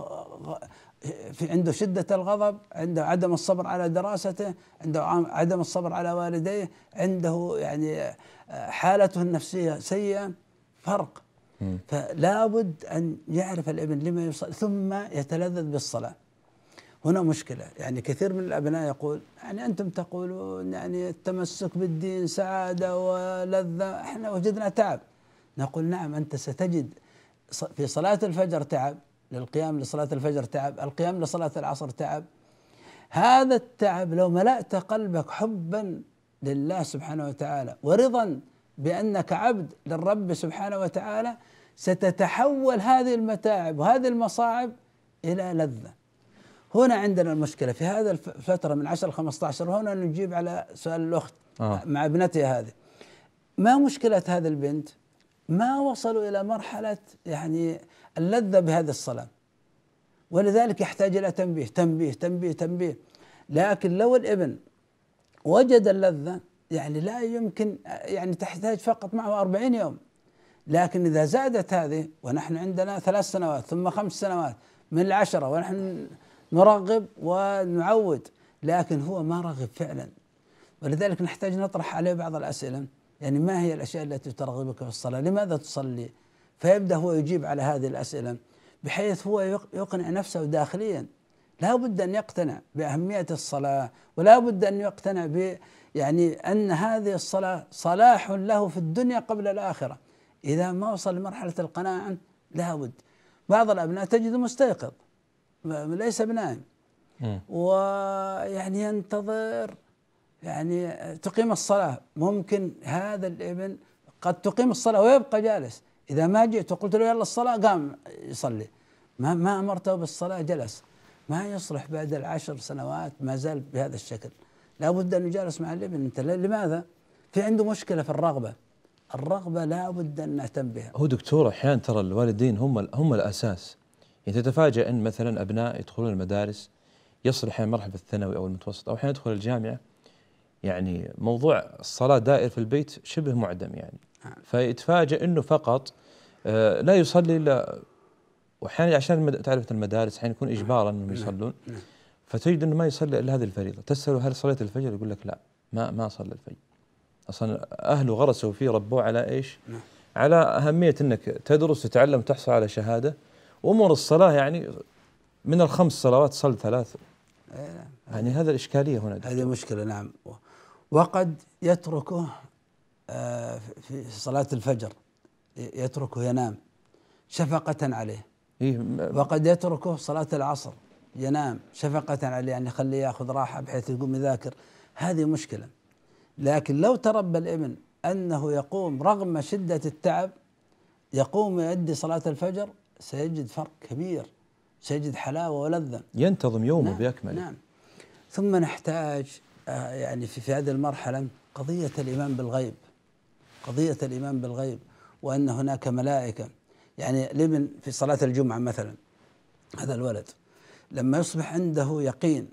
في عنده شدة الغضب عنده عدم الصبر على دراسته عنده عدم الصبر على والديه عنده يعني آه، حالته النفسية سيئة فرق فلا بد أن يعرف الابن لما يصلي ثم يتلذذ بالصلاة هنا مشكلة يعني كثير من الأبناء يقول يعني أنتم تقولون يعني التمسك بالدين سعادة ولذة احنا وجدنا تعب نقول نعم أنت ستجد في صلاة الفجر تعب للقيام لصلاة الفجر تعب القيام لصلاة العصر تعب هذا التعب لو ملأت قلبك حبا لله سبحانه وتعالى ورضا بأنك عبد للرب سبحانه وتعالى ستتحول هذه المتاعب وهذه المصاعب الى لذه هنا عندنا المشكله في هذا الفتره من 10 ل 15 وهنا نجيب على سؤال الاخت آه. مع ابنتها هذه ما مشكله هذه البنت ما وصلوا الى مرحله يعني اللذه بهذه الصلاه ولذلك يحتاج الى تنبيه تنبيه تنبيه تنبيه لكن لو الابن وجد اللذه يعني لا يمكن يعني تحتاج فقط معه 40 يوم لكن إذا زادت هذه ونحن عندنا ثلاث سنوات ثم خمس سنوات من العشرة ونحن نرغب ونعود لكن هو ما رغب فعلا ولذلك نحتاج نطرح عليه بعض الأسئلة يعني ما هي الأشياء التي ترغبك في الصلاة لماذا تصلي فيبدأ هو يجيب على هذه الأسئلة بحيث هو يقنع نفسه داخليا لا بد أن يقتنع بأهمية الصلاة ولا بد أن يقتنع ب يعني أن هذه الصلاة صلاح له في الدنيا قبل الآخرة إذا ما وصل لمرحلة القناعة لابد بعض الأبناء تجده مستيقظ ليس بنائم ويعني ينتظر يعني تقيم الصلاة ممكن هذا الابن قد تقيم الصلاة ويبقى جالس إذا ما جئت وقلت له يلا الصلاة قام يصلي ما ما أمرته بالصلاة جلس ما يصلح بعد العشر سنوات ما زال بهذا الشكل لابد أن يجالس مع الابن أنت لماذا؟ في عنده مشكلة في الرغبة الرغبه لا بد ان نهتم بها هو دكتور احيانا ترى الوالدين هم هم الاساس يعني تتفاجأ ان مثلا ابناء يدخلون المدارس يصل احيانا يعني مرحله الثانوي او المتوسط او احيانا يدخل الجامعه يعني موضوع الصلاه دائر في البيت شبه معدم يعني آه. فيتفاجأ انه فقط آه، لا يصلي الا واحيانا عشان تعرف المدارس احيانا يكون اجبارا انهم نعم، يصلون نعم. فتجد انه ما يصلي الا هذه الفريضه، تساله هل صليت الفجر؟ يقول لك لا ما ما صلى الفجر. اصلا اهله غرسوا فيه ربوه على ايش؟ نعم. على اهميه انك تدرس تتعلم تحصل على شهاده وامور الصلاه يعني من الخمس صلوات صل ثلاث إيه، نعم. يعني هذا الاشكاليه هنا هذه مشكله نعم وقد يتركه آه، في صلاه الفجر يتركه ينام شفقه عليه إيه، وقد يتركه صلاه العصر ينام شفقه عليه يعني خليه ياخذ راحه بحيث يقوم يذاكر هذه مشكله لكن لو تربى الابن انه يقوم رغم شده التعب يقوم يؤدي صلاه الفجر سيجد فرق كبير سيجد حلاوه ولذه ينتظم يومه نعم باكمله نعم ثم نحتاج آه، يعني في, في هذه المرحله قضيه الايمان بالغيب قضيه الايمان بالغيب وان هناك ملائكه يعني الابن في صلاه الجمعه مثلا هذا الولد لما يصبح عنده يقين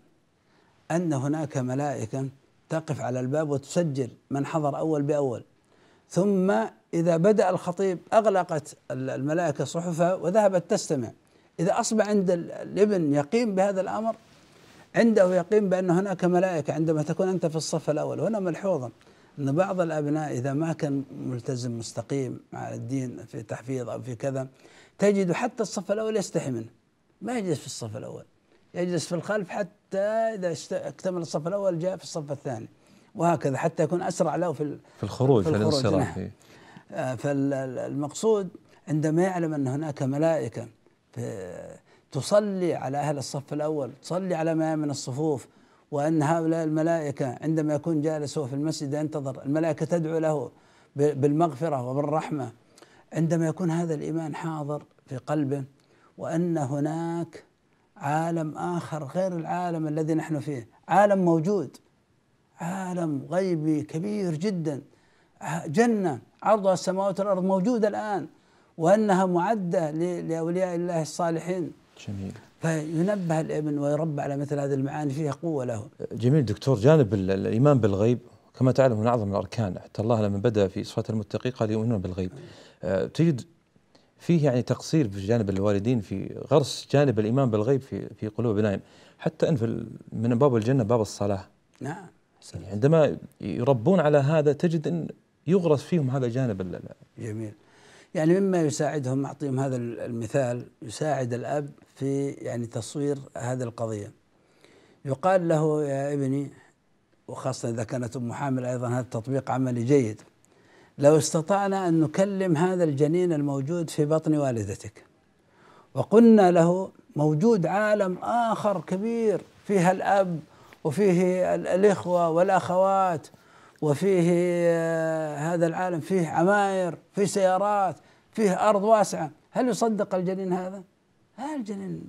ان هناك ملائكه تقف على الباب وتسجل من حضر أول بأول ثم إذا بدأ الخطيب أغلقت الملائكة صحفها وذهبت تستمع إذا أصبح عند الابن يقين بهذا الأمر عنده يقين بأن هناك ملائكة عندما تكون أنت في الصف الأول وهنا ملحوظا أن بعض الأبناء إذا ما كان ملتزم مستقيم مع الدين في تحفيظ أو في كذا تجد حتى الصف الأول يستحي منه ما يجلس في الصف الأول يجلس في الخلف حتى حتى إذا اكتمل الصف الأول جاء في الصف الثاني وهكذا حتى يكون أسرع له في, في الخروج في, في الانصراف نعم. إيه. آه، فالمقصود عندما يعلم أن هناك ملائكة تصلي على أهل الصف الأول تصلي على ما من الصفوف وأن هؤلاء الملائكة عندما يكون جالس هو في المسجد ينتظر الملائكة تدعو له بالمغفرة وبالرحمة عندما يكون هذا الإيمان حاضر في قلبه وأن هناك عالم آخر غير العالم الذي نحن فيه عالم موجود عالم غيبي كبير جدا جنة عرضها السماوات والأرض موجودة الآن وأنها معدة لأولياء الله الصالحين جميل فينبه الابن ويربى على مثل هذه المعاني فيها قوة له جميل دكتور جانب الإيمان بالغيب كما تعلم من أعظم الأركان حتى الله لما بدأ في صفات المتقي قال يؤمنون بالغيب آه، تجد فيه يعني تقصير في جانب الوالدين في غرس جانب الايمان بالغيب في في قلوب ابنائهم يعني حتى ان في من باب الجنه باب الصلاه نعم يعني عندما يربون على هذا تجد ان يغرس فيهم هذا جانب جميل يعني مما يساعدهم اعطيهم هذا المثال يساعد الاب في يعني تصوير هذه القضيه يقال له يا ابني وخاصه اذا كانت ام حامل ايضا هذا التطبيق عملي جيد لو استطعنا ان نكلم هذا الجنين الموجود في بطن والدتك وقلنا له موجود عالم اخر كبير فيها الاب وفيه الاخوه والاخوات وفيه آه، هذا العالم فيه عماير فيه سيارات فيه ارض واسعه هل يصدق الجنين هذا؟ هذا الجنين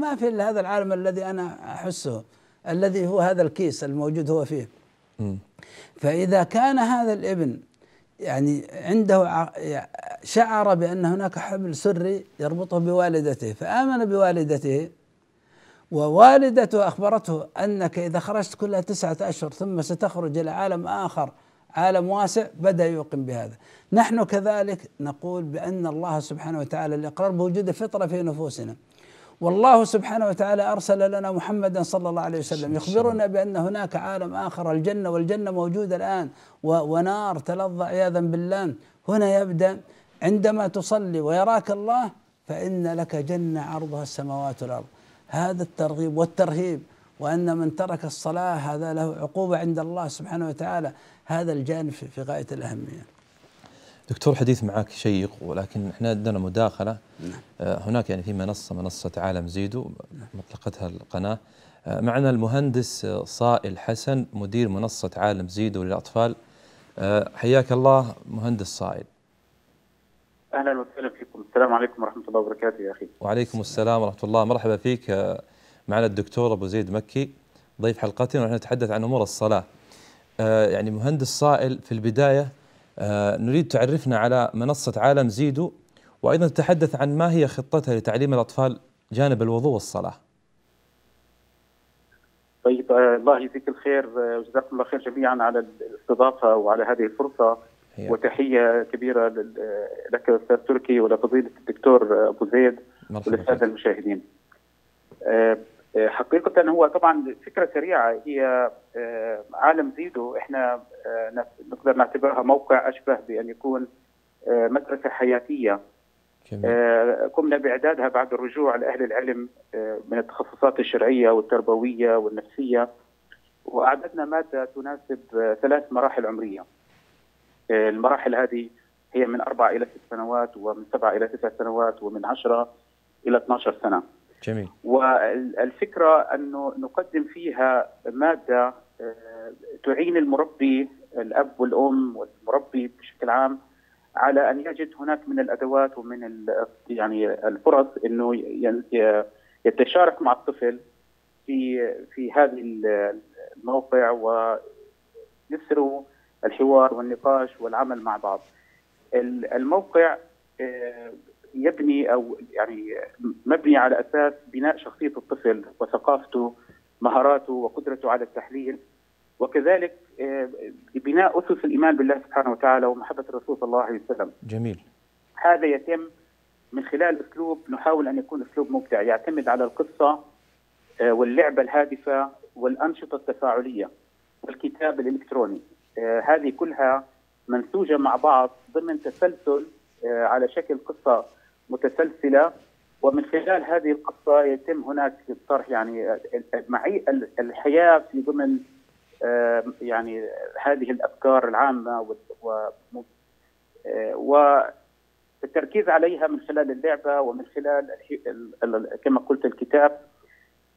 ما في الا هذا العالم الذي انا احسه الذي هو هذا الكيس الموجود هو فيه فاذا كان هذا الابن يعني عنده شعر بأن هناك حبل سري يربطه بوالدته فآمن بوالدته ووالدته أخبرته أنك إذا خرجت كلها تسعة أشهر ثم ستخرج إلى عالم آخر عالم واسع بدأ يوقن بهذا نحن كذلك نقول بأن الله سبحانه وتعالى الإقرار بوجود فطره في نفوسنا والله سبحانه وتعالى ارسل لنا محمدا صلى الله عليه وسلم يخبرنا بان هناك عالم اخر الجنه والجنه موجوده الان ونار تلظى عياذا بالله هنا يبدا عندما تصلي ويراك الله فان لك جنه عرضها السماوات والارض هذا الترغيب والترهيب وان من ترك الصلاه هذا له عقوبه عند الله سبحانه وتعالى هذا الجانب في غايه الاهميه دكتور حديث معك شيق ولكن احنا عندنا مداخله نعم. آه، هناك يعني في منصه منصه عالم زيدو نعم. مطلقتها القناه آه، معنا المهندس آه، صائل حسن مدير منصه عالم زيدو للاطفال حياك الله مهندس صائل اهلا وسهلا فيكم السلام عليكم ورحمه الله وبركاته يا اخي وعليكم السلام ورحمه الله مرحبا فيك معنا الدكتور ابو زيد مكي ضيف حلقتنا ونحن نتحدث عن امور الصلاه يعني مهندس صائل في البدايه آه، نريد تعرفنا على منصة عالم زيدو وأيضا تتحدث عن ما هي خطتها لتعليم الأطفال جانب الوضوء والصلاة طيب آه، الله يجزيك الخير وجزاكم آه، الله خير جميعا على الاستضافة وعلى هذه الفرصة هي. وتحية كبيرة لك أستاذ تركي ولفضيلة الدكتور أبو زيد وللسادة المشاهدين آه، حقيقة هو طبعا فكرة سريعة هي آه، عالم زيدو احنا آه، نقدر نعتبرها موقع أشبه بأن يكون مدرسة حياتية جميل. قمنا بإعدادها بعد الرجوع لأهل العلم من التخصصات الشرعية والتربوية والنفسية وأعددنا مادة تناسب ثلاث مراحل عمرية المراحل هذه هي من أربع إلى ست سنوات ومن سبع إلى تسع سنوات ومن عشرة إلى 12 سنة جميل والفكره انه نقدم فيها ماده آه، تعين المربي الاب والام والمربي بشكل عام على ان يجد هناك من الادوات ومن يعني الفرص انه يتشارك مع الطفل في في هذه الموقع ويسروا الحوار والنقاش والعمل مع بعض. الموقع آه، يبني او يعني مبني على اساس بناء شخصيه الطفل وثقافته مهاراته وقدرته على التحليل وكذلك آه، بناء اسس الايمان بالله سبحانه وتعالى ومحبه الرسول صلى الله عليه وسلم. جميل. هذا يتم من خلال اسلوب نحاول ان يكون اسلوب مبدع يعتمد على القصه آه، واللعبه الهادفه والانشطه التفاعليه والكتاب الالكتروني. آه، هذه كلها منسوجه مع بعض ضمن تسلسل على شكل قصه متسلسله ومن خلال هذه القصه يتم هناك طرح يعني معي الحياه في ضمن يعني هذه الافكار العامه و عليها من خلال اللعبه ومن خلال كما قلت الكتاب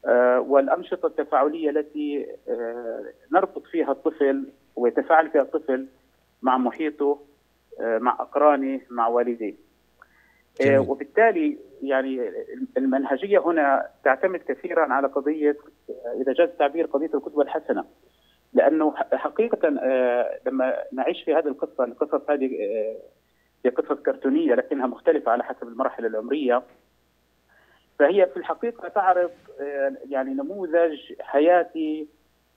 آه، والانشطه التفاعليه التي آه، نربط فيها الطفل ويتفاعل فيها الطفل مع محيطه آه، مع اقرانه مع والديه آه، وبالتالي يعني المنهجيه هنا تعتمد كثيرا على قضيه آه، اذا جاز التعبير قضيه القدوه الحسنه لانه حقيقه آه، لما نعيش في هذه القصه القصص هذه هي قصص كرتونيه لكنها مختلفه على حسب المراحل العمريه فهي في الحقيقه تعرض يعني نموذج حياتي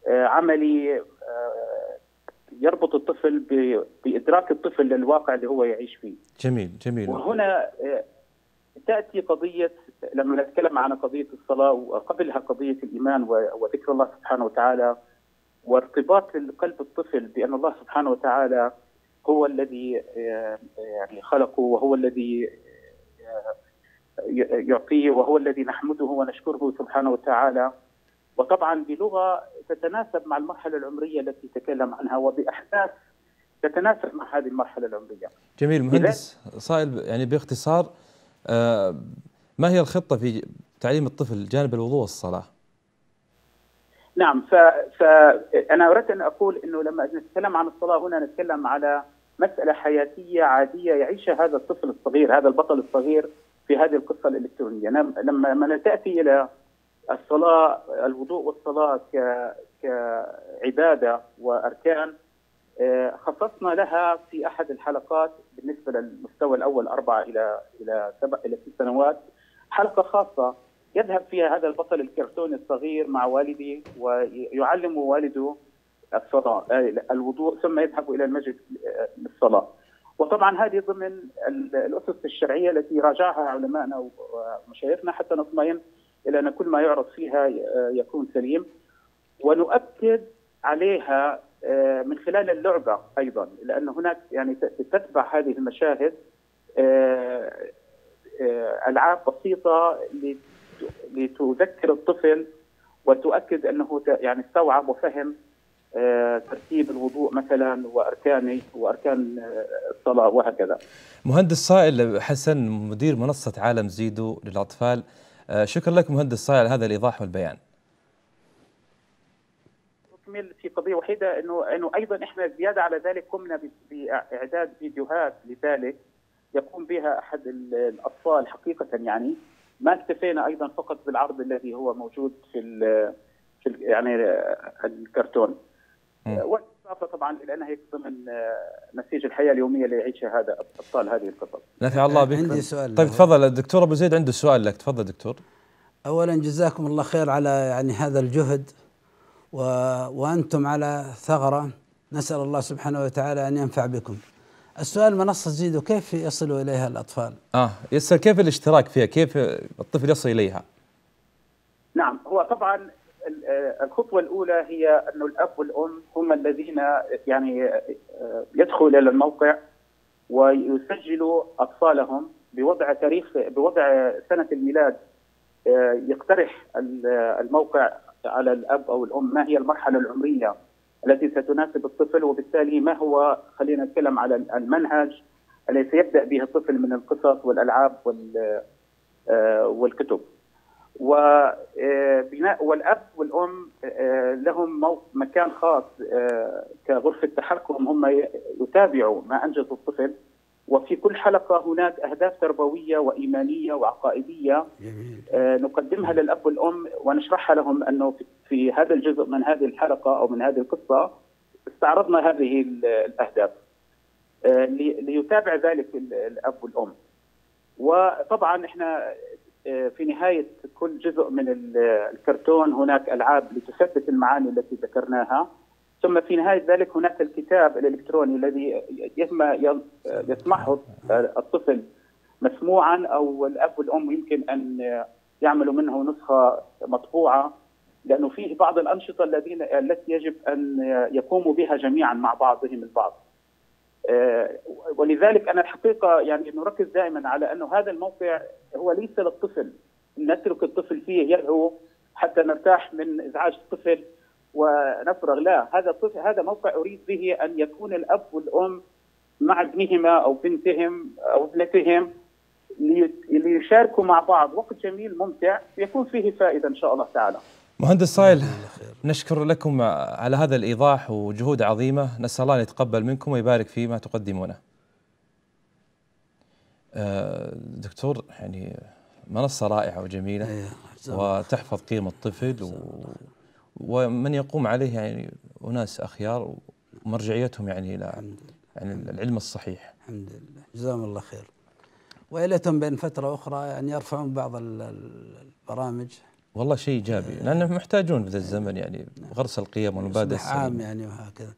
عملي يربط الطفل بادراك الطفل للواقع اللي هو يعيش فيه. جميل جميل. وهنا آه، تاتي قضيه لما نتكلم عن قضيه الصلاه وقبلها قضيه الايمان وذكر الله سبحانه وتعالى وارتباط قلب الطفل بان الله سبحانه وتعالى هو الذي آه، يعني خلقه وهو الذي آه، يعطيه وهو الذي نحمده ونشكره سبحانه وتعالى وطبعا بلغه تتناسب مع المرحله العمريه التي تكلم عنها وباحداث تتناسب مع هذه المرحله العمريه. جميل مهندس صائل يعني باختصار آه، ما هي الخطه في تعليم الطفل جانب الوضوء والصلاه؟ نعم فانا اردت ان اقول انه لما نتكلم عن الصلاه هنا نتكلم على مساله حياتيه عاديه يعيشها هذا الطفل الصغير هذا البطل الصغير في هذه القصه الالكترونيه لما لما تاتي الى الصلاة الوضوء والصلاة كعبادة وأركان آه، خصصنا لها في أحد الحلقات بالنسبة للمستوى الأول أربعة إلى إلى سبع إلى ست سنوات حلقة خاصة يذهب فيها هذا البطل الكرتوني الصغير مع والدي ويعلم والده الصلاة آه، الوضوء ثم يذهب إلى المسجد آه، للصلاة وطبعا هذه ضمن الأسس الشرعية التي راجعها علمائنا ومشايخنا حتى نطمئن إلى أن كل ما يعرض فيها آه، يكون سليم ونؤكد عليها آه، من خلال اللعبة أيضا لأن هناك يعني تتبع هذه المشاهد آه، ألعاب بسيطة لتذكر الطفل وتؤكد أنه يعني استوعب وفهم ترتيب الوضوء مثلا واركان واركان الصلاه وهكذا. مهندس صائل حسن مدير منصه عالم زيدو للاطفال آه، شكرا لك مهندس صايع هذا الايضاح والبيان اكمل في قضيه وحيده انه انه ايضا احنا زياده على ذلك قمنا باعداد فيديوهات لذلك يقوم بها احد الاطفال حقيقه يعني ما اكتفينا ايضا فقط بالعرض الذي هو موجود في في يعني آه، الكرتون اضافه طبعا الى انها هي ضمن آه، نسيج الحياه اليوميه اللي يعيشها هذا ابطال هذه القصص. نفع الله بك. عندي سؤال طيب تفضل الدكتور ابو زيد عنده سؤال لك تفضل دكتور. اولا جزاكم الله خير على يعني هذا الجهد و... وانتم على ثغره نسال الله سبحانه وتعالى ان ينفع بكم. السؤال منصة زيد كيف يصل إليها الأطفال؟ آه يسأل كيف الاشتراك فيها؟ كيف الطفل يصل إليها؟ نعم هو طبعا آه، الخطوه الاولى هي انه الاب والام هم الذين يعني آه، يدخلوا الى الموقع ويسجلوا اطفالهم بوضع تاريخ بوضع سنه الميلاد آه، يقترح الموقع على الاب او الام ما هي المرحله العمريه التي ستناسب الطفل وبالتالي ما هو خلينا نتكلم على المنهج الذي سيبدا به الطفل من القصص والالعاب وال والكتب. وبناء آه، والاب والام آه، آه، لهم مكان خاص كغرفه تحكم هم يتابعوا ما انجزه الطفل وفي كل حلقه هناك اهداف تربويه وايمانيه وعقائديه جميل. نقدمها للاب والام ونشرحها لهم انه في هذا الجزء من هذه الحلقه او من هذه القصه استعرضنا هذه الاهداف ليتابع ذلك الاب والام وطبعا احنا آه، في نهايه كل جزء من الكرتون هناك العاب لتثبت المعاني التي ذكرناها ثم في نهايه ذلك هناك الكتاب الالكتروني الذي يسمح الطفل مسموعا او الاب والام يمكن ان يعملوا منه نسخه مطبوعه لانه فيه بعض الانشطه الذين التي يجب ان يقوموا بها جميعا مع بعضهم البعض. آه، ولذلك انا الحقيقه يعني نركز دائما على انه هذا الموقع هو ليس للطفل نترك الطفل فيه يلهو حتى نرتاح من ازعاج الطفل ونفرغ لا هذا الطفل هذا موقع اريد به ان يكون الاب والام مع ابنهما او بنتهم او ابنتهم ليشاركوا مع بعض وقت جميل ممتع يكون فيه فائده ان شاء الله تعالى. مهندس صايل نشكر لكم على هذا الايضاح وجهود عظيمه نسال الله ان يتقبل منكم ويبارك فيما تقدمونه آه، دكتور يعني منصه رائعه وجميله إيه، وتحفظ قيم الطفل و ومن يقوم عليه يعني اناس اخيار ومرجعيتهم يعني الى يعني العلم الصحيح الحمد لله جزاهم الله خير وإليتهم بين فترة أخرى أن يعني يرفعون بعض البرامج والله شيء ايجابي آه. لانهم محتاجون في ذا الزمن يعني غرس القيم والمبادئ عام يعني وهكذا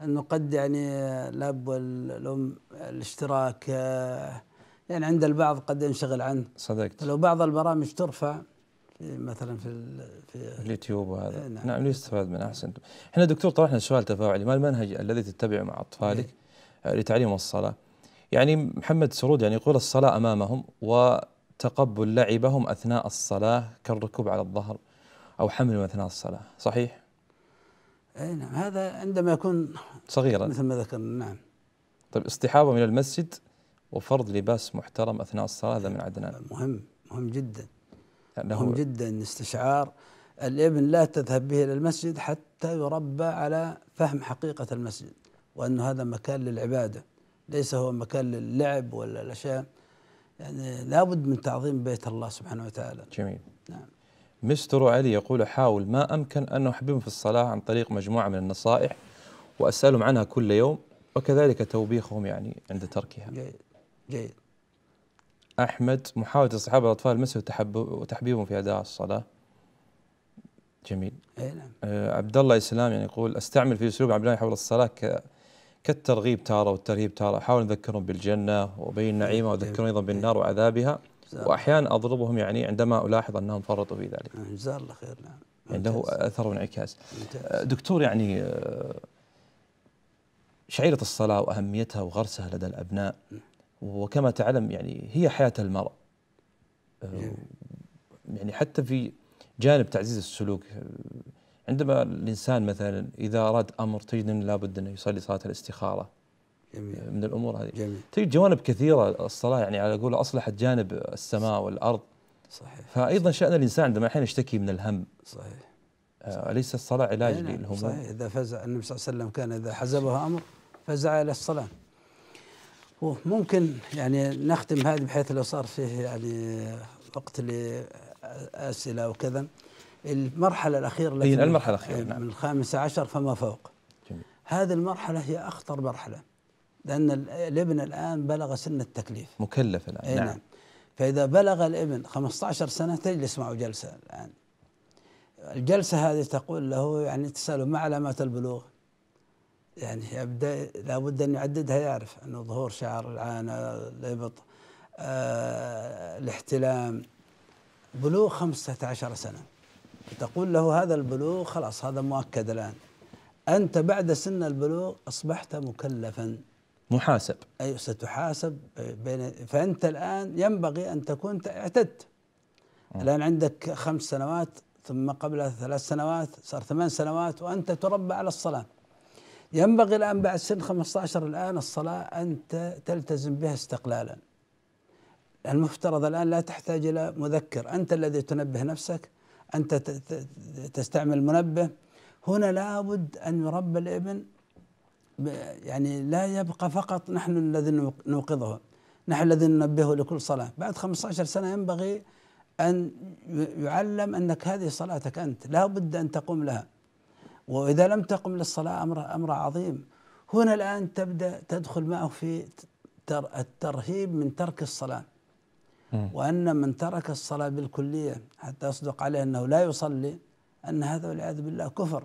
لانه قد يعني الاب والام الاشتراك آه، يعني عند البعض قد ينشغل عنه صدقت لو بعض البرامج ترفع في مثلا في في اليوتيوب وهذا إيه، نعم, نعم يستفاد منها احسن احنا دكتور طرحنا سؤال تفاعلي ما المنهج الذي تتبعه مع اطفالك إيه. لتعليم الصلاه يعني محمد سرود يعني يقول الصلاه امامهم و تقبل لعبهم أثناء الصلاة كالركوب على الظهر أو حملهم أثناء الصلاة صحيح؟ أي نعم هذا عندما يكون صغيرا مثل ما ذكرنا نعم طيب اصطحابهم من المسجد وفرض لباس محترم أثناء الصلاة هذا من عدنان مهم مهم جدا يعني مهم جدا استشعار الابن لا تذهب به إلى المسجد حتى يربى على فهم حقيقة المسجد وأن هذا مكان للعبادة ليس هو مكان للعب ولا الأشياء يعني لابد من تعظيم بيت الله سبحانه وتعالى جميل نعم مستر علي يقول أحاول ما أمكن أن أحبهم في الصلاة عن طريق مجموعة من النصائح وأسألهم عنها كل يوم وكذلك توبيخهم يعني عند تركها جيد جيد أحمد محاولة اصحاب الأطفال المسح وتحبيبهم في أداء الصلاة جميل إيه، نعم. أه عبد الله إسلام يعني يقول أستعمل في أسلوب عبد الله حول الصلاة كالترغيب تارة والترهيب تارة أحاول أذكرهم بالجنة وبين نعيمها وأذكرهم أيضا بالنار وعذابها وأحيانا أضربهم يعني عندما ألاحظ أنهم فرطوا في ذلك جزاه الله خير نعم عنده أثر وانعكاس أه، دكتور يعني أه، شعيرة الصلاة وأهميتها وغرسها لدى الأبناء وكما تعلم يعني هي حياة المرء أه، يعني حتى في جانب تعزيز السلوك عندما الإنسان مثلا إذا أراد أمر تجد أنه لابد أنه يصلي صلاة الاستخارة جميل. من الأمور هذه جميل. تجد جوانب كثيرة الصلاة يعني على قول أصلحت جانب السماء والأرض صحيح فأيضا شأن الإنسان عندما أحيانا يشتكي من الهم صحيح أليس آه، الصلاة علاج يعني للهموم؟ صحيح إذا فزع النبي صلى الله عليه وسلم كان إذا حزبه أمر فزع إلى الصلاة وممكن يعني نختم هذه بحيث لو صار فيه يعني وقت لأسئلة وكذا المرحلة الأخيرة التي إيه المرحلة الأخيرة نعم. من الخامسة عشر فما فوق جميل. هذه المرحلة هي أخطر مرحلة لأن الابن الآن بلغ سن التكليف مكلف الآن إيه، نعم. نعم فإذا بلغ الابن 15 سنة تجلس معه جلسة الآن الجلسة هذه تقول له يعني تسأله ما علامات البلوغ يعني يبدأ لابد أن يعددها يعرف أنه ظهور شعر العانة الإبط آه الاحتلام بلوغ 15 سنة تقول له هذا البلوغ خلاص هذا مؤكد الآن أنت بعد سن البلوغ أصبحت مكلفا محاسب أي ستحاسب بين فأنت الآن ينبغي أن تكون اعتدت آه. الآن عندك خمس سنوات ثم قبلها ثلاث سنوات صار ثمان سنوات وأنت تربى على الصلاة ينبغي الآن بعد سن 15 الآن الصلاة أنت تلتزم بها استقلالا المفترض الآن لا تحتاج إلى مذكر أنت الذي تنبه نفسك أنت تستعمل منبه هنا لابد أن يربى الابن يعني لا يبقى فقط نحن الذين نوقظه نحن الذين ننبهه لكل صلاة بعد 15 سنة ينبغي أن يعلم أنك هذه صلاتك أنت لا بد أن تقوم لها وإذا لم تقم للصلاة أمر أمر عظيم هنا الآن تبدأ تدخل معه في الترهيب من ترك الصلاة وأن من ترك الصلاة بالكلية حتى يصدق عليه أنه لا يصلي أن هذا والعياذ بالله كفر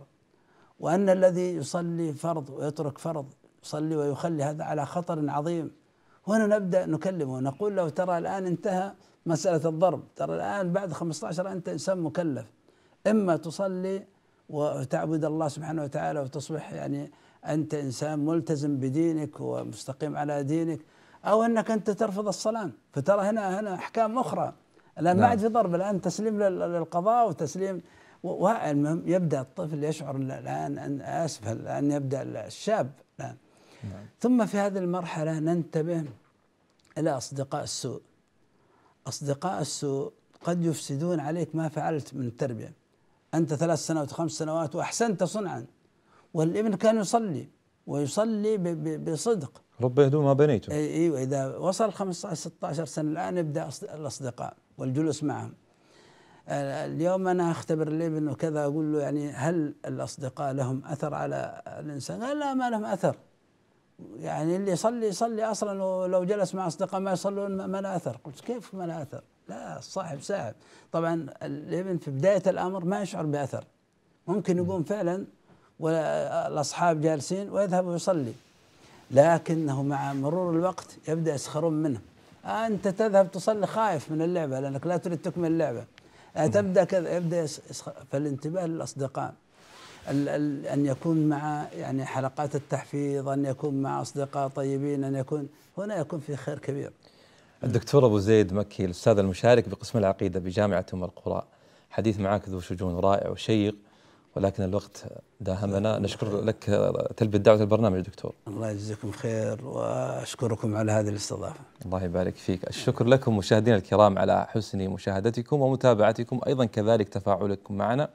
وأن الذي يصلي فرض ويترك فرض يصلي ويخلي هذا على خطر عظيم هنا نبدأ نكلمه نقول له ترى الآن انتهى مسألة الضرب ترى الآن بعد 15 أنت إنسان مكلف إما تصلي وتعبد الله سبحانه وتعالى وتصبح يعني أنت إنسان ملتزم بدينك ومستقيم على دينك او انك انت ترفض الصلاه فترى هنا هنا احكام اخرى الان ما نعم. عاد في ضرب الان تسليم للقضاء وتسليم المهم يبدا الطفل يشعر الان ان اسف الان يبدا الشاب الان نعم. نعم. ثم في هذه المرحله ننتبه الى اصدقاء السوء اصدقاء السوء قد يفسدون عليك ما فعلت من التربيه انت ثلاث سنوات وخمس سنوات واحسنت صنعا والابن كان يصلي ويصلي بصدق رب يهدو ما بنيتم إيه، ايوه اذا وصل 15 16 سنه الان يبدا الاصدقاء والجلوس معهم اليوم انا اختبر الابن وكذا اقول له يعني هل الاصدقاء لهم اثر على الانسان؟ قال لا ما لهم اثر يعني اللي يصلي يصلي اصلا ولو جلس مع اصدقاء ما يصلون ما له اثر قلت كيف ما له اثر؟ لا صاحب ساعد طبعا الابن في بدايه الامر ما يشعر باثر ممكن يقوم فعلا والاصحاب جالسين ويذهب ويصلي لكنه مع مرور الوقت يبدا يسخرون منه انت تذهب تصلي خايف من اللعبه لانك لا تريد تكمل اللعبه أه، تبدا كذا يبدا يسخر فالانتباه للاصدقاء ان يكون مع يعني حلقات التحفيظ ان يكون مع اصدقاء طيبين ان يكون هنا يكون في خير كبير الدكتور ابو زيد مكي الاستاذ المشارك بقسم العقيده بجامعه ام القرى حديث معك ذو شجون رائع وشيق ولكن الوقت داهمنا نشكر لك تلبية دعوة البرنامج دكتور الله يجزيكم خير وأشكركم على هذه الاستضافة الله يبارك فيك الشكر لكم مشاهدينا الكرام على حسن مشاهدتكم ومتابعتكم أيضا كذلك تفاعلكم معنا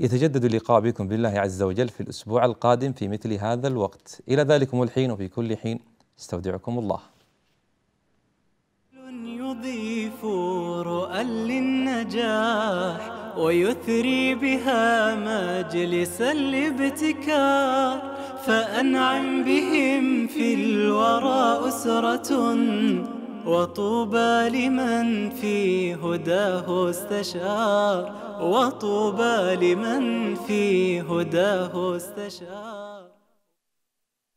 يتجدد اللقاء بكم بالله عز وجل في الأسبوع القادم في مثل هذا الوقت إلى ذلكم الحين وفي كل حين استودعكم الله يضيف رؤى للنجاح ويثري بها مجلس الابتكار فأنعم بهم في الورى أسرة وطوبى لمن في هداه استشار وطوبى لمن في هداه استشار